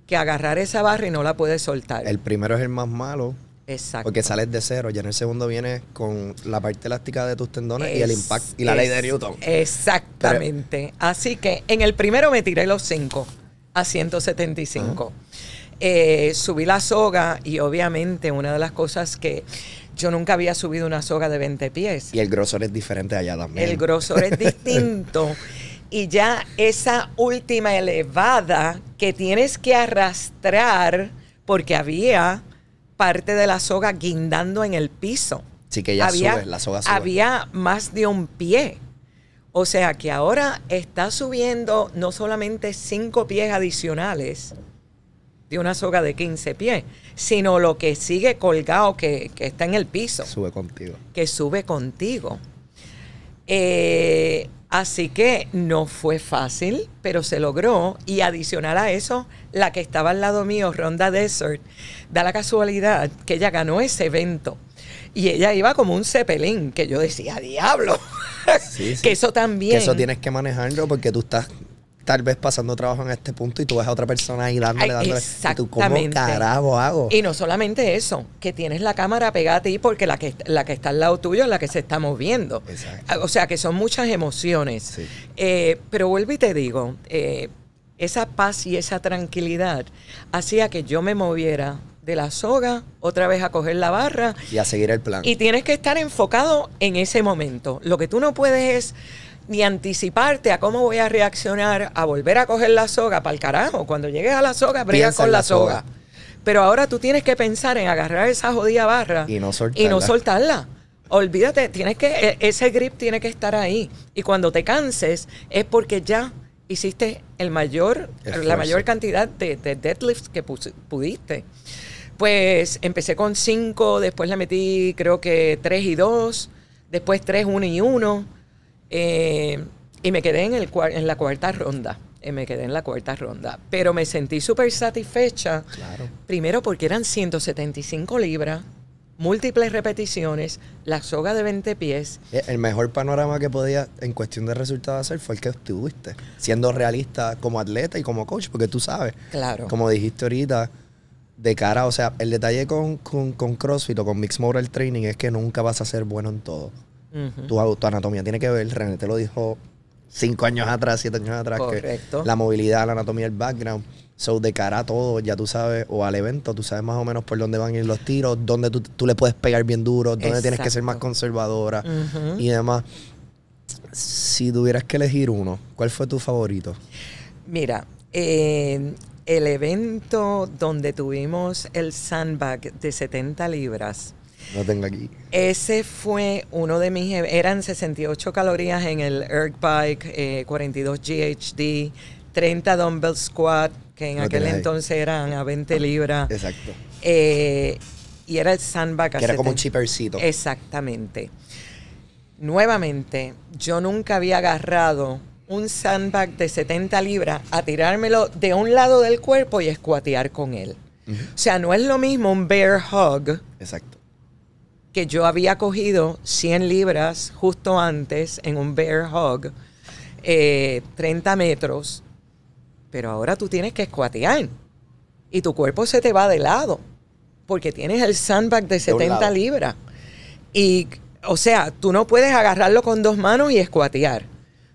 que agarrar esa barra y no la puedes soltar. El primero es el más malo, Exacto. Porque sales de cero. Ya en el segundo vienes con la parte elástica de tus tendones y el impacto y la ley de Newton. Exactamente. Así que en el primero me tiré los cinco a 175. Eh, subí la soga y obviamente una de las cosas que yo nunca había subido una soga de 20 pies. Y el grosor es diferente allá también. El grosor es distinto. Y ya esa última elevada que tienes que arrastrar porque había parte de la soga guindando en el piso. Sí, que ya había, sube, la soga Había más de un pie. O sea que ahora está subiendo no solamente cinco pies adicionales de una soga de 15 pies, sino lo que sigue colgado, que, está en el piso. Sube contigo. Que sube contigo. Eh, así que no fue fácil, pero se logró. Y adicional a eso, la que estaba al lado mío, Ronda Desert, da la casualidad que ella ganó ese evento. Y ella iba como un cepelín, que yo decía, diablo. que eso también. Que eso tienes que manejarlo porque tú estás tal vez pasando trabajo en este punto y tú ves a otra persona ahí dándole, dándole. Y tú, ¿cómo carajo hago? Y no solamente eso, que tienes la cámara pegada a ti porque la que, la que está al lado tuyo es la que se está moviendo. Exacto. O sea, que son muchas emociones. Eh, pero vuelvo y te digo, eh, esa paz y esa tranquilidad hacía que yo me moviera de la soga, otra vez a coger la barra. Y a seguir el plan. Y tienes que estar enfocado en ese momento. Lo que tú no puedes es ni anticiparte a cómo voy a reaccionar a volver a coger la soga para el carajo. Cuando llegues a la soga, brilla con la, soga. Pero ahora tú tienes que pensar en agarrar esa jodida barra y no soltarla. Olvídate, tienes que, e, ese grip tiene que estar ahí. Y cuando te canses, es porque ya hiciste el mayor, la mayor cantidad de, deadlifts que pudiste. Pues empecé con cinco, después la metí creo que tres y dos, después tres, uno y uno eh, y me quedé en, el, en la cuarta ronda. Y eh, me quedé en la cuarta ronda. Pero me sentí súper satisfecha. Primero porque eran 175 libras, múltiples repeticiones, la soga de 20 pies. Eh, el mejor panorama que podía en cuestión de resultados hacer fue el que obtuviste, siendo realista como atleta y como coach, porque tú sabes. Claro. Como dijiste ahorita, de cara, o sea, el detalle con, con, con CrossFit o con Mixed Moral Training es que nunca vas a ser bueno en todo tu, anatomía tiene que ver. René te lo dijo cinco años atrás, siete años atrás. Que la movilidad, la anatomía, el background. So, de cara a todo, ya tú sabes, o al evento, tú sabes más o menos por dónde van a ir los tiros, dónde tú, le puedes pegar bien duro, dónde tienes que ser más conservadora y demás. Si tuvieras que elegir uno, ¿cuál fue tu favorito? Mira, eh, el evento donde tuvimos el sandbag de 70 libras, no tengo aquí. Ese fue uno de mis. Eran 68 calorías en el Erg Bike, 42 GHD, 30 Dumbbell Squat, que en aquel entonces eran a 20 ah, libras. Exacto. Eh, y era el sandbag. Que era como un chippercito. Exactamente. Nuevamente, yo nunca había agarrado un sandbag de 70 libras a tirármelo de un lado del cuerpo y escuatear con él. O sea, no es lo mismo un bear hug Exacto que yo había cogido 100 libras justo antes en un bear hug, 30 eh, metros, pero ahora tú tienes que escuatear y tu cuerpo se te va de lado porque tienes el sandbag de 70 libras. Y, o sea, tú no puedes agarrarlo con dos manos y escuatear.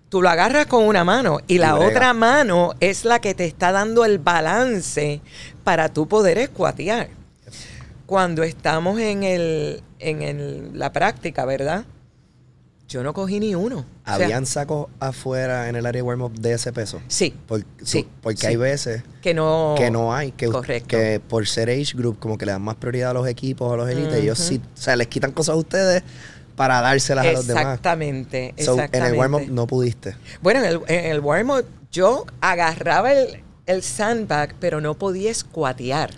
Tú lo agarras con una mano y, la otra mano es la que te está dando el balance para tú poder escuatear cuando estamos en, el, en el, la práctica, ¿verdad? Yo no cogí ni uno. ¿Habían sacos afuera en el área de warm-up de ese peso? Sí. porque hay veces que no, que no hay. Que, por ser age group, como que le dan más prioridad a los equipos, a los élites. Ellos sí, o sea, les quitan cosas a ustedes para dárselas a los demás. Exactamente. en el warm-up no pudiste. Bueno, en el, warm-up yo agarraba el, el sandbag, pero no podía escuatear.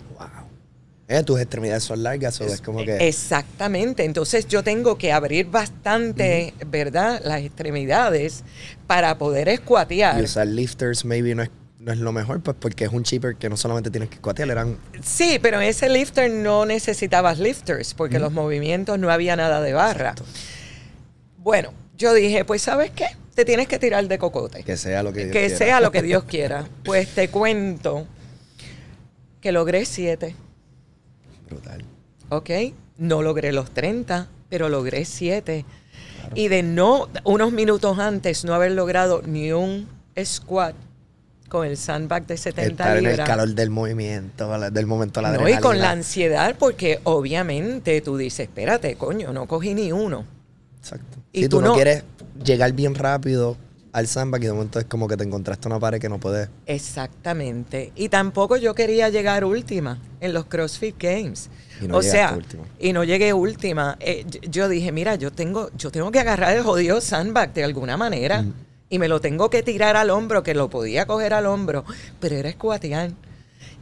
Eh, tus extremidades son largas, o es, como que... Exactamente, entonces yo tengo que abrir bastante, ¿verdad? Las extremidades para poder escuatear. Y usar lifters maybe no es, lo mejor, pues porque es un cheaper que no solamente tienes que escuatear, eran... Sí, pero en ese lifter no necesitabas lifters porque los movimientos no había nada de barra. Bueno, yo dije, pues ¿sabes qué? Te tienes que tirar de cocote. Que sea lo que Dios quiera. Que sea lo que Dios quiera. Pues te cuento que logré siete. Brutal. Ok, no logré los 30, pero logré 7. Y de no, unos minutos antes, no haber logrado ni un squat con el sandbag de 70 Estar libras. el calor del movimiento, del momento la No, y con la ansiedad, porque obviamente tú dices, espérate, coño, no cogí ni uno. Exacto. Y si tú, no quieres llegar bien rápido, al sandbag y de momento es como que te encontraste una pared que no puedes. Exactamente. Y tampoco yo quería llegar última en los CrossFit Games. o sea, y no llegué última. Eh, yo dije, mira, yo tengo, yo tengo que agarrar el jodido sandbag de alguna manera. Mm. Y me lo tengo que tirar al hombro, que lo podía coger al hombro. Pero era escuatear.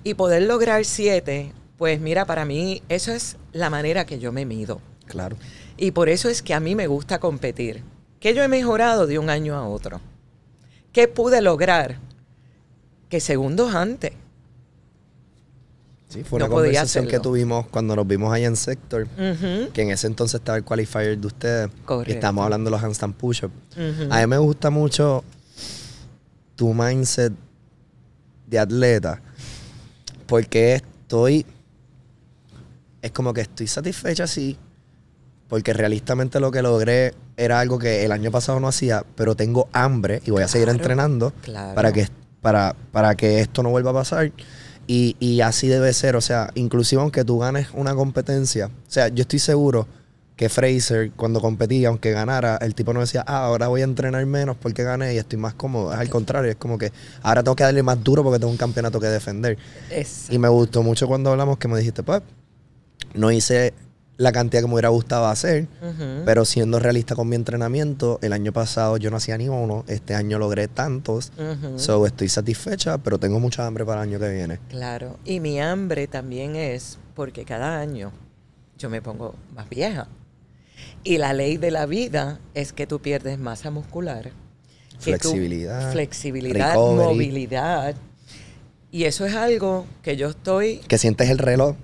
Y poder lograr siete, pues mira, para mí eso es la manera que yo me mido. Claro. Y por eso es que a mí me gusta competir. ¿Qué yo he mejorado de un año a otro? ¿Qué pude lograr que segundos antes? Sí, fue una conversación que tuvimos cuando nos vimos ahí en Sector, que en ese entonces estaba el qualifier de ustedes. Correcto. Estamos hablando de los handstand push A mí me gusta mucho tu mindset de atleta, porque estoy, es como que estoy satisfecha así, porque realistamente lo que logré era algo que el año pasado no hacía, pero tengo hambre y voy a seguir entrenando para, que, para, para que esto no vuelva a pasar. Y, así debe ser, o sea, inclusive aunque tú ganes una competencia, o sea, yo estoy seguro que Fraser cuando competía, aunque ganara, el tipo no decía, ah, ahora voy a entrenar menos porque gané y estoy más cómodo. Es al contrario, es como que ahora tengo que darle más duro porque tengo un campeonato que defender. Y me gustó mucho cuando hablamos que me dijiste, pues, no hice la cantidad que me hubiera gustado hacer, pero siendo realista con mi entrenamiento, el año pasado yo no hacía ni uno, este año logré tantos, estoy satisfecha, pero tengo mucha hambre para el año que viene. Claro, y mi hambre también es porque cada año yo me pongo más vieja. Y la ley de la vida es que tú pierdes masa muscular, flexibilidad, flexibilidad, movilidad. Y eso es algo que yo estoy... Que sientes el reloj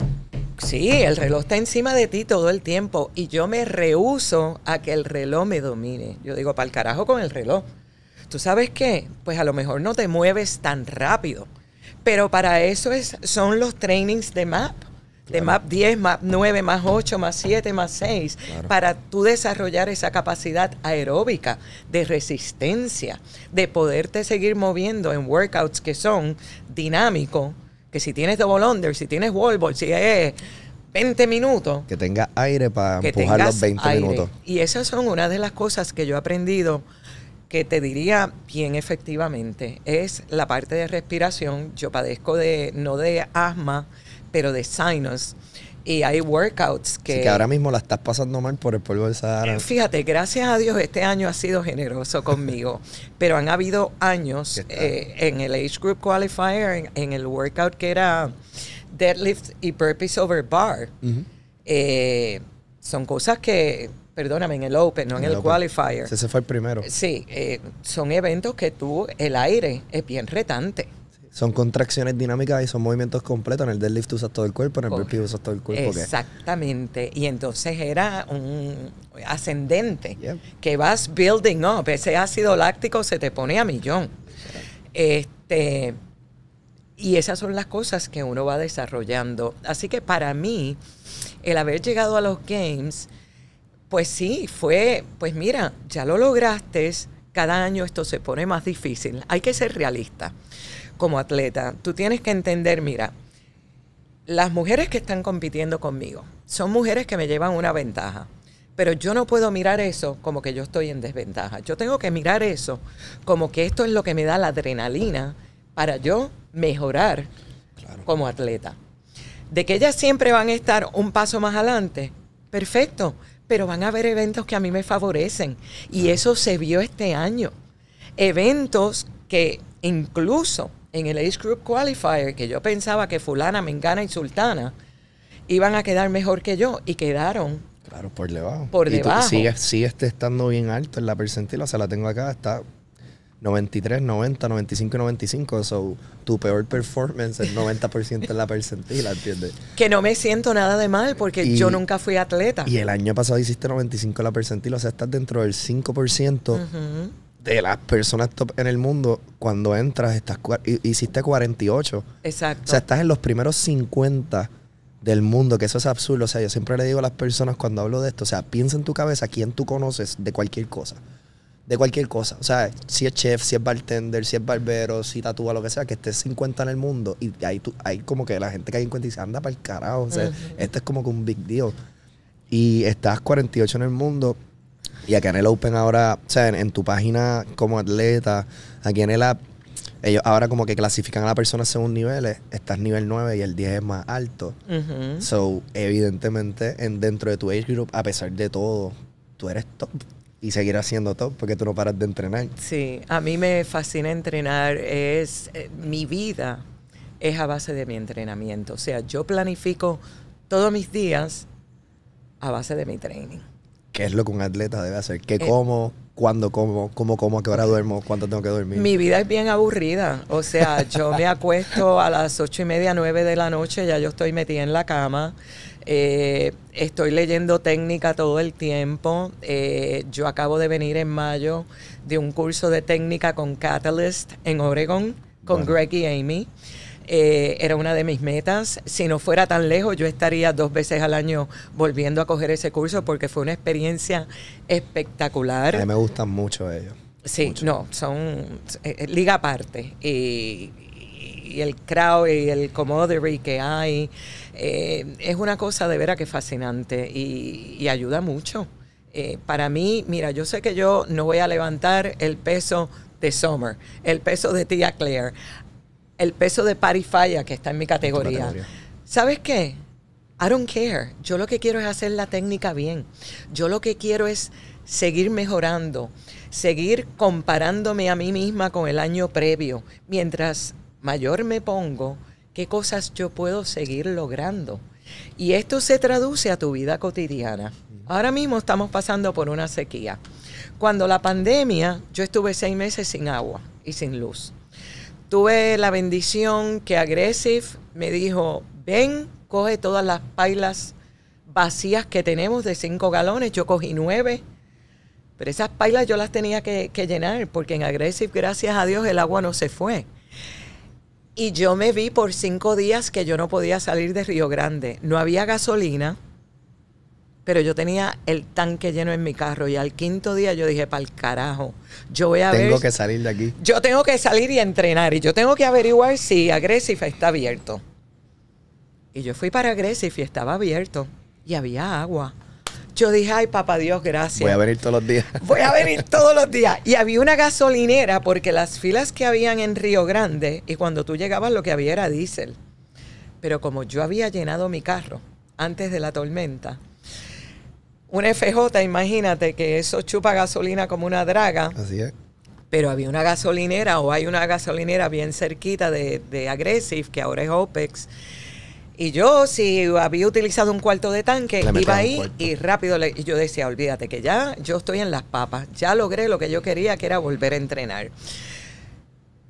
Sí, el reloj está encima de ti todo el tiempo y yo me rehúso a que el reloj me domine. Yo digo, para el carajo con el reloj. ¿Tú sabes qué? Pues a lo mejor no te mueves tan rápido. Pero para eso es, son los trainings de MAP. De MAP 10, MAP 9, MAP 8, MAP 7, MAP 6. Para tú desarrollar esa capacidad aeróbica de resistencia, de poderte seguir moviendo en workouts que son dinámicos que si tienes double under, si tienes Wallboard, si es 20 minutos. Que tenga aire para empujar los 20 minutos. Y esas son una de las cosas que yo he aprendido que te diría bien efectivamente. Es la parte de respiración. Yo padezco de, no de asma, pero de sinus y hay workouts que... que ahora mismo la estás pasando mal por el polvo del Sahara. Eh, fíjate, gracias a Dios este año ha sido generoso conmigo, pero han habido años eh, en el Age Group Qualifier, en, el workout que era deadlift y purpose over bar. Eh, son cosas que perdóname, en el Open, no en, el, Qualifier. Ese fue el primero. Sí, son eventos que tú, el aire es bien retante. Son contracciones dinámicas y son movimientos completos. En el deadlift usas todo el cuerpo, en el burpee usas todo el cuerpo. Exactamente. Y entonces era un ascendente que vas building up. Ese ácido láctico se te pone a millón. Este, y esas son las cosas que uno va desarrollando. Así que para mí, el haber llegado a los Games, pues sí, fue, pues mira, ya lo lograste, cada año esto se pone más difícil. Hay que ser realista como atleta, tú tienes que entender, mira, las mujeres que están compitiendo conmigo son mujeres que me llevan una ventaja, pero yo no puedo mirar eso como que yo estoy en desventaja. Yo tengo que mirar eso como que esto es lo que me da la adrenalina para yo mejorar como atleta. De que ellas siempre van a estar un paso más adelante, perfecto, pero van a haber eventos que a mí me favorecen y eso se vio este año. Eventos que incluso en el Ace Group Qualifier, que yo pensaba que fulana, mengana y sultana iban a quedar mejor que yo y quedaron. Claro, por debajo. Por debajo. Y este estando bien alto en la percentila, o sea, la tengo acá, está 93, 90, 95 95. So, tu peor performance es 90% en la percentila, ¿entiendes? Que no me siento nada de mal porque yo nunca fui atleta. Y el año pasado hiciste 95 en la percentila, o sea, estás dentro del 5% de las personas top en el mundo, cuando entras, estás hiciste 48. Exacto. O sea, estás en los primeros 50 del mundo, que eso es absurdo. O sea, yo siempre le digo a las personas cuando hablo de esto, o sea, piensa en tu cabeza quién tú conoces de cualquier cosa. De cualquier cosa. O sea, si es chef, si es bartender, si es barbero, si tatúa, lo que sea, que estés 50 en el mundo. Y ahí, tú, ahí como que la gente hay en cuenta y dice, anda para el carajo. O sea, esto este es como que un big deal. Y estás 48 en el mundo y acá en el Open ahora, o sea, en, tu página como atleta, aquí en el app, ellos ahora como que clasifican a la persona según niveles. Estás nivel 9 y el 10 es más alto. So, evidentemente, en, dentro de tu age group, a pesar de todo, tú eres top. Y seguirás siendo top porque tú no paras de entrenar. Sí, a mí me fascina entrenar. Es eh, mi vida es a base de mi entrenamiento. O sea, yo planifico todos mis días a base de mi training qué es lo que un atleta debe hacer, qué eh. como, cuándo como, cómo como, a qué hora duermo, cuánto tengo que dormir. Mi vida es bien aburrida, o sea, yo me acuesto a las ocho y media, nueve de la noche, ya yo estoy metida en la cama. Eh, estoy leyendo técnica todo el tiempo. Eh, yo acabo de venir en mayo de un curso de técnica con Catalyst en Oregon, con Greg y Amy. Eh, era una de mis metas. Si no fuera tan lejos, yo estaría dos veces al año volviendo a coger ese curso porque fue una experiencia espectacular. me gustan mucho ellos. Sí, no, son eh, eh, liga aparte. Y, el crowd y el commodity que hay. es una cosa de veras que fascinante y, ayuda mucho. para mí, mira, yo sé que yo no voy a levantar el peso de Summer, el peso de tía Claire el peso de Parifaya que está en mi categoría. ¿Sabes qué? I don't care. Yo lo que quiero es hacer la técnica bien. Yo lo que quiero es seguir mejorando, seguir comparándome a mí misma con el año previo. Mientras mayor me pongo, qué cosas yo puedo seguir logrando. Y esto se traduce a tu vida cotidiana. Ahora mismo estamos pasando por una sequía. Cuando la pandemia, yo estuve seis meses sin agua y sin luz tuve la bendición que Aggressive me dijo, ven, coge todas las pailas vacías que tenemos de cinco galones, yo cogí nueve, pero esas pailas yo las tenía que, llenar porque en Aggressive, gracias a Dios, el agua no se fue. Y yo me vi por cinco días que yo no podía salir de Río Grande. No había gasolina, pero yo tenía el tanque lleno en mi carro y al quinto día yo dije, para el carajo, yo voy a tengo ver... Tengo que salir de aquí. Yo tengo que salir y entrenar y yo tengo que averiguar si Agresif está abierto. Y yo fui para Agresif y estaba abierto y había agua. Yo dije, ay, papá Dios, gracias. Voy a venir todos los días. Voy a venir todos los días. Y había una gasolinera porque las filas que habían en Río Grande y cuando tú llegabas lo que había era diésel. Pero como yo había llenado mi carro antes de la tormenta, un FJ, imagínate que eso chupa gasolina como una draga. Así es. Pero había una gasolinera o hay una gasolinera bien cerquita de, de Aggressive, que ahora es OPEX. Y yo, si había utilizado un cuarto de tanque, iba ahí y rápido y yo decía, olvídate que ya yo estoy en las papas, ya logré lo que yo quería, que era volver a entrenar.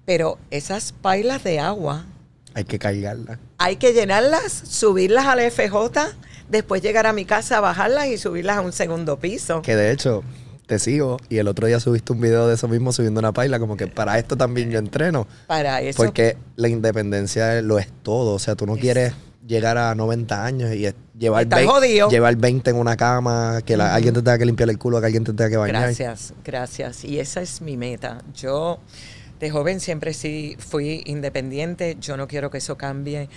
Pero esas pailas de agua... Hay que cargarlas. Hay que llenarlas, subirlas al FJ después llegar a mi casa, bajarlas y subirlas a un segundo piso. Que de hecho, te sigo. Y el otro día subiste un video de eso mismo subiendo una paila, como que para esto también yo entreno. Para eso. Porque la independencia lo es todo. O sea, tú no quieres llegar a 90 años y llevar, 20, en una cama, que alguien te tenga que limpiar el culo, que alguien te tenga que bañar. Gracias, gracias. Y esa es mi meta. Yo de joven siempre sí fui independiente, yo no quiero que eso cambie.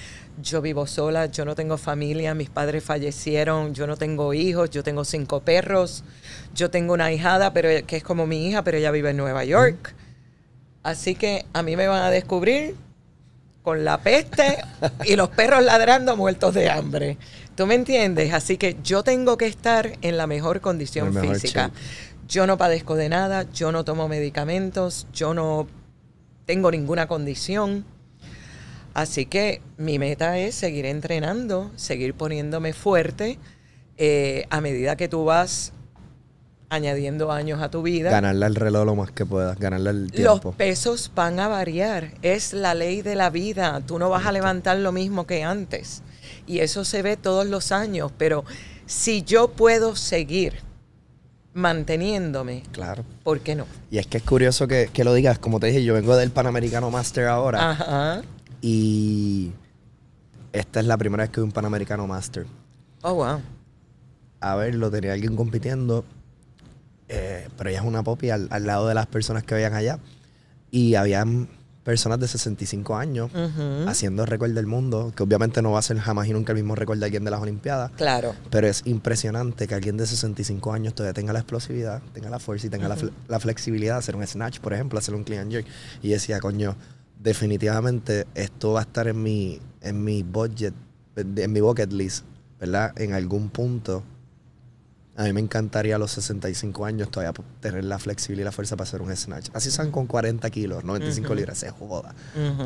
Yo vivo sola, yo no tengo familia, mis padres fallecieron, yo no tengo hijos, yo tengo cinco perros, yo tengo una hijada pero, eh, que es como mi hija, pero ella vive en Nueva York. Así que a mí me van a descubrir con la peste y los perros ladrando muertos de hambre. ¿Tú me entiendes? Así que yo tengo que estar en la mejor condición física. Yo no padezco de nada, yo no tomo medicamentos, yo no tengo ninguna condición. Así que mi meta es seguir entrenando, seguir poniéndome fuerte eh, a medida que tú vas añadiendo años a tu vida. Ganarle al reloj lo más que puedas, ganarle el tiempo. Los pesos van a variar, es la ley de la vida, tú no vas a levantar lo mismo que antes. Y eso se ve todos los años, pero si yo puedo seguir manteniéndome. Claro. ¿Por qué no? Y es que es curioso que, lo digas. Como te dije, yo vengo del Panamericano Master ahora. Ajá. Y esta es la primera vez que veo un Panamericano Master. Oh, wow. A ver, lo tenía alguien compitiendo. Eh, pero ella es una popi al, al, lado de las personas que veían allá. Y habían personas de 65 años haciendo el récord del mundo, que obviamente no va a ser jamás y nunca el mismo récord de alguien de las Olimpiadas. Claro. Pero es impresionante que alguien de 65 años todavía tenga la explosividad, tenga la fuerza y tenga la, la, flexibilidad de hacer un snatch, por ejemplo, hacer un clean and jerk. Y decía, coño, definitivamente esto va a estar en mi, en mi budget, en mi bucket list, ¿verdad? En algún punto a mí me encantaría a los 65 años todavía tener la flexibilidad y la fuerza para hacer un snatch. Así son con 40 kilos, 95 libras, se joda.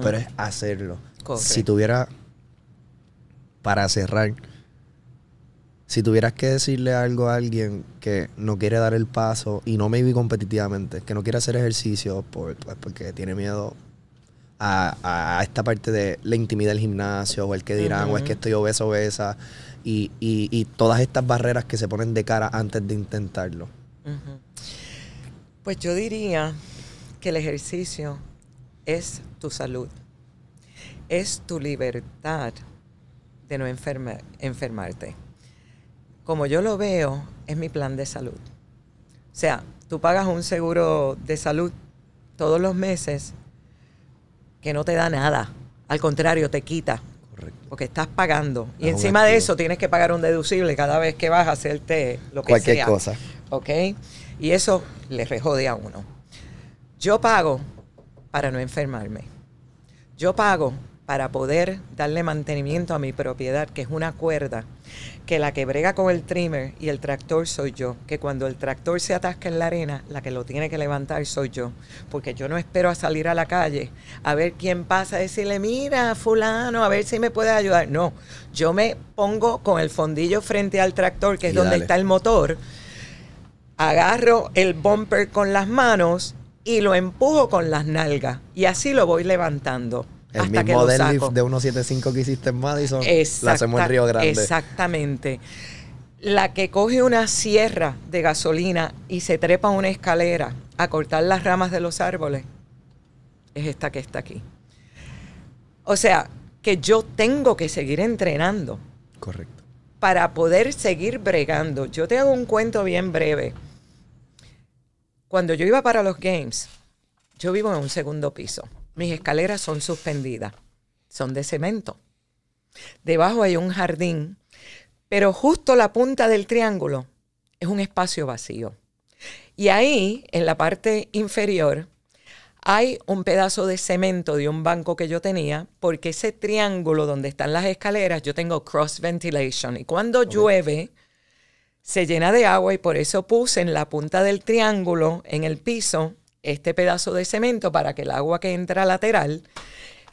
Pero es hacerlo. Si tuviera, para cerrar, si tuvieras que decirle algo a alguien que no quiere dar el paso y no me vi competitivamente, que no quiere hacer ejercicio pues, porque tiene miedo a, esta parte de la intimidad del gimnasio, o el que dirán, o es que estoy obesa, y, y, y, todas estas barreras que se ponen de cara antes de intentarlo? Pues yo diría que el ejercicio es tu salud, es tu libertad de no enfermarte. Como yo lo veo, es mi plan de salud. O sea, tú pagas un seguro de salud todos los meses que no te da nada. Al contrario, te quita. Porque estás pagando. Y encima de eso tienes que pagar un deducible cada vez que vas a hacerte lo que sea. Cualquier cosa. ¿Ok? Y eso le rejode a uno. Yo pago para no enfermarme. Yo pago para poder darle mantenimiento a mi propiedad, que es una cuerda, que la que brega con el trimmer y el tractor soy yo, que cuando el tractor se atasca en la arena, la que lo tiene que levantar soy yo, porque yo no espero a salir a la calle a ver quién pasa, decirle, mira, fulano, a ver si me puede ayudar. No, yo me pongo con el fondillo frente al tractor, que es donde está el motor, agarro el bumper con las manos y lo empujo con las nalgas y así lo voy levantando el mismo de 175 que hiciste en Madison, la hacemos en Río Grande. Exactamente. La que coge una sierra de gasolina y se trepa una escalera a cortar las ramas de los árboles, es esta que está aquí. O sea, que yo tengo que seguir entrenando. Correcto. Para poder seguir bregando. Yo te hago un cuento bien breve. Cuando yo iba para los Games, yo vivo en un segundo piso. Mis escaleras son suspendidas, son de cemento. Debajo hay un jardín, pero justo la punta del triángulo es un espacio vacío. Y ahí, en la parte inferior, hay un pedazo de cemento de un banco que yo tenía, porque ese triángulo donde están las escaleras, yo tengo cross ventilation. Y cuando llueve, se llena de agua y por eso puse en la punta del triángulo, en el piso, este pedazo de cemento para que el agua que entra lateral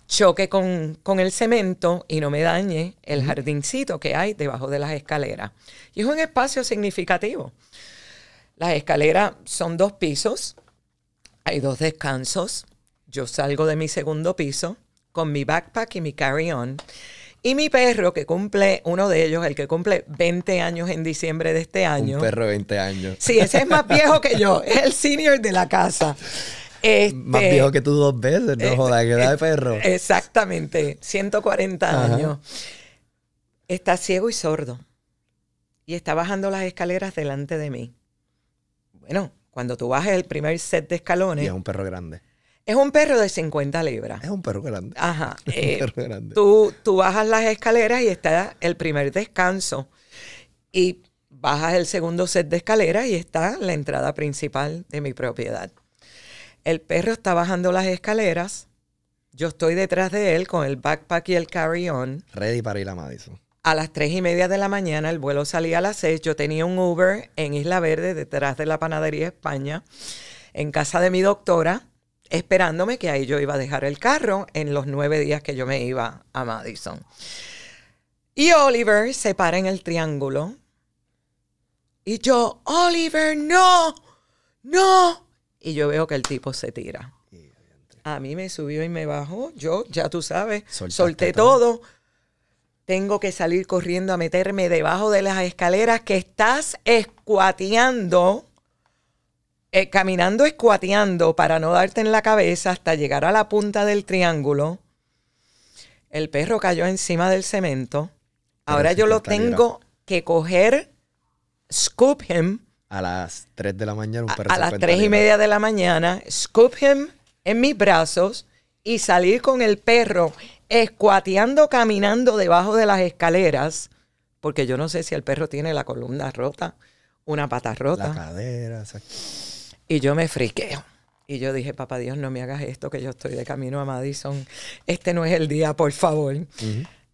choque con, con el cemento y no me dañe el jardincito que hay debajo de las escaleras. Y es un espacio significativo. Las escaleras son dos pisos, hay dos descansos. Yo salgo de mi segundo piso con mi backpack y mi carry-on y mi perro, que cumple, uno de ellos, el que cumple 20 años en diciembre de este año. Un perro de 20 años. Sí, ese es más viejo que yo, es el senior de la casa. más viejo este, que tú dos veces, no eh, jodas, que edad de eh, perro. Exactamente, 140 años. Está ciego y sordo. Y está bajando las escaleras delante de mí. Bueno, cuando tú bajes el primer set de escalones. Y es un perro grande. Es un perro de 50 libras. Es un perro grande. Ajá. Eh, perro grande. Tú, tú bajas las escaleras y está el primer descanso. Y bajas el segundo set de escaleras y está la entrada principal de mi propiedad. El perro está bajando las escaleras. Yo estoy detrás de él con el backpack y el carry-on. Ready para ir a Madison. A las tres y media de la mañana, el vuelo salía a las seis. Yo tenía un Uber en Isla Verde, detrás de la panadería España, en casa de mi doctora esperándome que ahí yo iba a dejar el carro en los nueve días que yo me iba a Madison. Y Oliver se para en el triángulo. Y yo, Oliver, no, no. Y yo veo que el tipo se tira. A mí me subió y me bajó. Yo, ya tú sabes, solté todo. Tengo que salir corriendo a meterme debajo de las escaleras que estás escuateando eh, caminando escuateando para no darte en la cabeza hasta llegar a la punta del triángulo. El perro cayó encima del cemento. Ahora yo lo tengo que coger, scoop him. A las 3 de la mañana, un perro A, las 3 y media de la mañana, scoop him en mis brazos y salir con el perro escuateando, caminando debajo de las escaleras, porque yo no sé si el perro tiene la columna rota, una pata rota. La cadera, y yo me friqueo. Y yo dije, papá Dios, no me hagas esto, que yo estoy de camino a Madison. Este no es el día, por favor.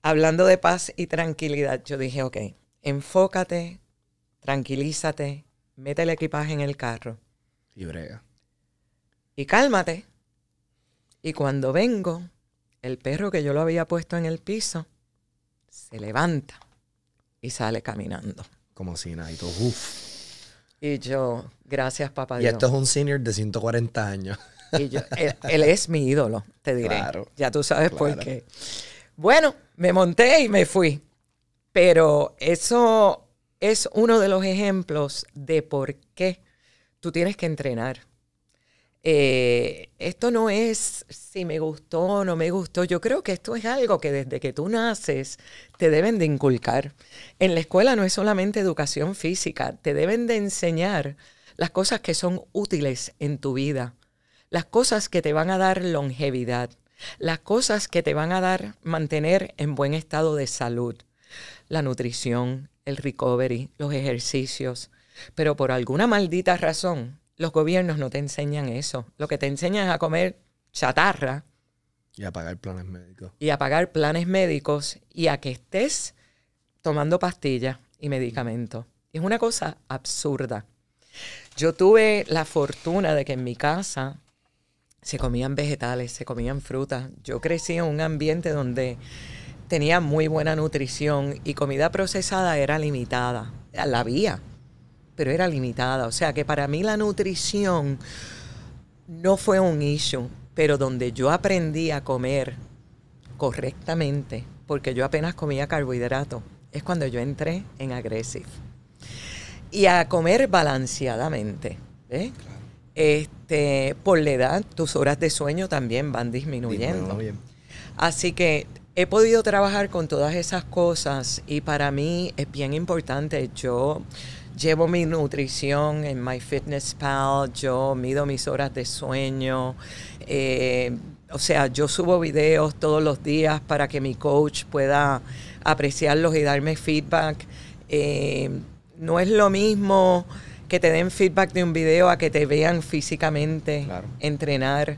Hablando de paz y tranquilidad, yo dije, ok, enfócate, tranquilízate, mete el equipaje en el carro. Y brega. Y cálmate. Y cuando vengo, el perro que yo lo había puesto en el piso se levanta y sale caminando. Como si nada, y todo, uff. Y yo, Gracias, papá. Dios. Y esto es un senior de 140 años. él, es mi ídolo, te diré. Claro, ya tú sabes por qué. Bueno, me monté y me fui. Pero eso es uno de los ejemplos de por qué tú tienes que entrenar. Eh, esto no es si me gustó o no me gustó. Yo creo que esto es algo que desde que tú naces te deben de inculcar. En la escuela no es solamente educación física, te deben de enseñar las cosas que son útiles en tu vida, las cosas que te van a dar longevidad, las cosas que te van a dar mantener en buen estado de salud, la nutrición, el recovery, los ejercicios. Pero por alguna maldita razón, los gobiernos no te enseñan eso. Lo que te enseñan es a comer chatarra. Y a pagar planes médicos. Y a pagar planes médicos y a que estés tomando pastillas y medicamentos. Es una cosa absurda. Yo tuve la fortuna de que en mi casa se comían vegetales, se comían frutas. Yo crecí en un ambiente donde tenía muy buena nutrición y comida procesada era limitada. La había, pero era limitada. O sea que para mí la nutrición no fue un issue, pero donde yo aprendí a comer correctamente, porque yo apenas comía carbohidratos, es cuando yo entré en Aggressive y a comer balanceadamente. Este, por la edad, tus horas de sueño también van disminuyendo. Así que he podido trabajar con todas esas cosas y para mí es bien importante. Yo llevo mi nutrición en MyFitnessPal, yo mido mis horas de sueño. Eh, o sea, yo subo videos todos los días para que mi coach pueda apreciarlos y darme feedback. Eh, no es lo mismo que te den feedback de un video a que te vean físicamente entrenar.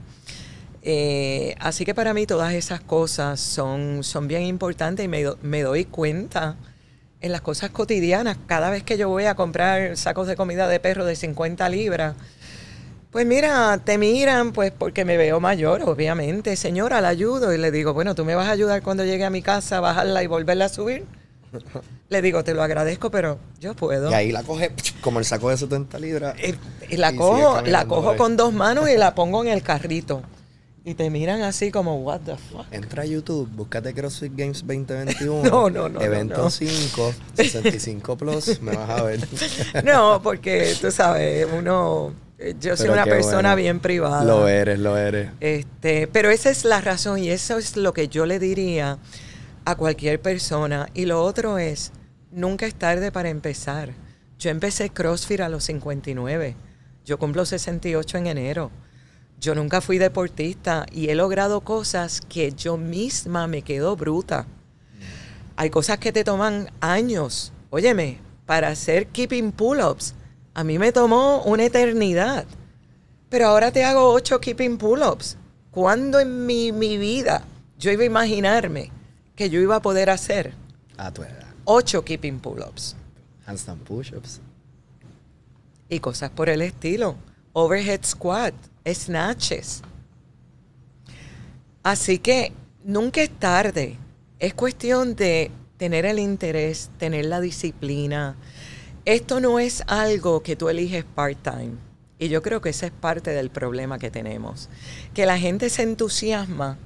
Eh, así que para mí todas esas cosas son, son bien importantes y me, me, doy cuenta en las cosas cotidianas. Cada vez que yo voy a comprar sacos de comida de perro de 50 libras, pues mira, te miran pues porque me veo mayor, obviamente. Señora, la ayudo y le digo, bueno, tú me vas a ayudar cuando llegue a mi casa, a bajarla y volverla a subir. Le digo, te lo agradezco, pero yo puedo. Y ahí la coge como el saco de 70 libras. Eh, y, la cojo, la cojo con dos manos y la pongo en el carrito. Y te miran así como, what the fuck. Entra a YouTube, búscate CrossFit Games 2021. no, no, no. Evento 5, 65 plus, me vas a ver. no, porque tú sabes, uno. Eh, yo soy una persona bien privada. Lo eres, lo eres. Este, pero esa es la razón y eso es lo que yo le diría a cualquier persona. Y lo otro es, nunca es tarde para empezar. Yo empecé CrossFit a los 59. Yo cumplo 68 en enero. Yo nunca fui deportista y he logrado cosas que yo misma me quedo bruta. Hay cosas que te toman años. Óyeme, para hacer keeping pull-ups, a mí me tomó una eternidad. Pero ahora te hago ocho keeping pull-ups. ¿Cuándo en mi, mi vida yo iba a imaginarme que yo iba a poder hacer? A tu edad. 8 keeping pull-ups. Handstand push-ups. Y cosas por el estilo. Overhead squat, snatches. Así que nunca es tarde. Es cuestión de tener el interés, tener la disciplina. Esto no es algo que tú eliges part-time. Y yo creo que esa es parte del problema que tenemos. Que la gente se entusiasma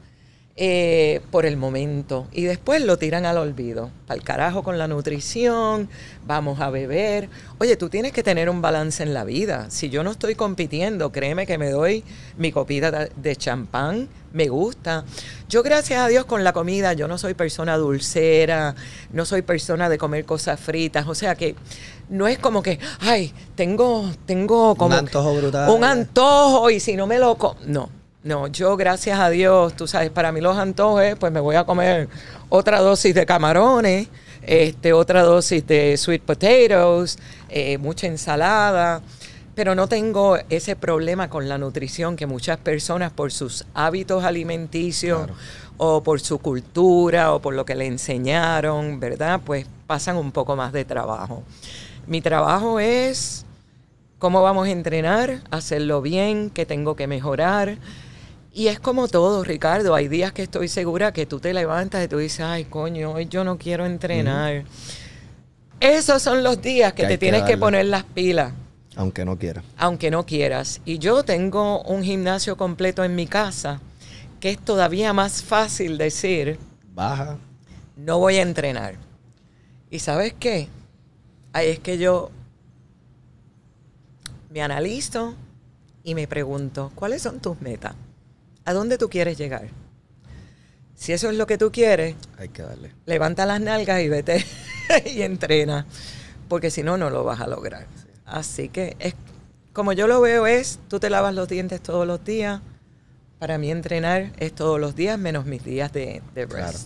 eh, por el momento y después lo tiran al olvido. Al carajo con la nutrición, vamos a beber. Oye, tú tienes que tener un balance en la vida. Si yo no estoy compitiendo, créeme que me doy mi copita de champán, me gusta. Yo gracias a Dios con la comida, yo no soy persona dulcera, no soy persona de comer cosas fritas, o sea que no es como que, ay, tengo, tengo como un antojo Un antojo y si no me lo... No, no, yo gracias a Dios, tú sabes, para mí los antojes, pues me voy a comer otra dosis de camarones, este, otra dosis de sweet potatoes, eh, mucha ensalada, pero no tengo ese problema con la nutrición que muchas personas por sus hábitos alimenticios o por su cultura o por lo que le enseñaron, ¿verdad? Pues pasan un poco más de trabajo. Mi trabajo es cómo vamos a entrenar, hacerlo bien, qué tengo que mejorar y es como todo, Ricardo. Hay días que estoy segura que tú te levantas y tú dices, ay, coño, hoy yo no quiero entrenar. Esos son los días que, te tienes que, poner las pilas. Aunque no quieras. Aunque no quieras. Y yo tengo un gimnasio completo en mi casa, que es todavía más fácil decir, baja. No voy a entrenar. ¿Y sabes qué? Ahí es que yo me analizo y me pregunto, ¿cuáles son tus metas? ¿A dónde tú quieres llegar? Si eso es lo que tú quieres, hay que Levanta las nalgas y vete y entrena, porque si no, no lo vas a lograr. Así que es como yo lo veo es, tú te lavas los dientes todos los días. Para mí entrenar es todos los días menos mis días de, de rest. Claro,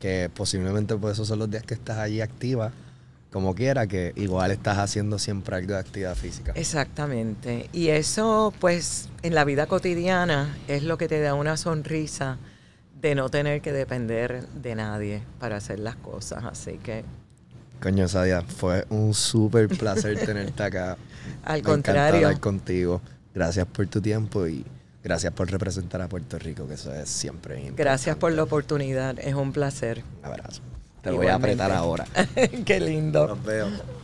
que posiblemente por eso son los días que estás allí activa como quiera, que igual estás haciendo siempre algo de actividad física. Exactamente. Y eso, pues, en la vida cotidiana es lo que te da una sonrisa de no tener que depender de nadie para hacer las cosas. Así que. Coño, Sadia, fue un súper placer tenerte acá. al contrario. contigo. Gracias por tu tiempo y gracias por representar a Puerto Rico, que eso es siempre Gracias por la oportunidad. Es un placer. Un abrazo. Te lo voy a apretar ahora. Qué lindo. Nos vemos.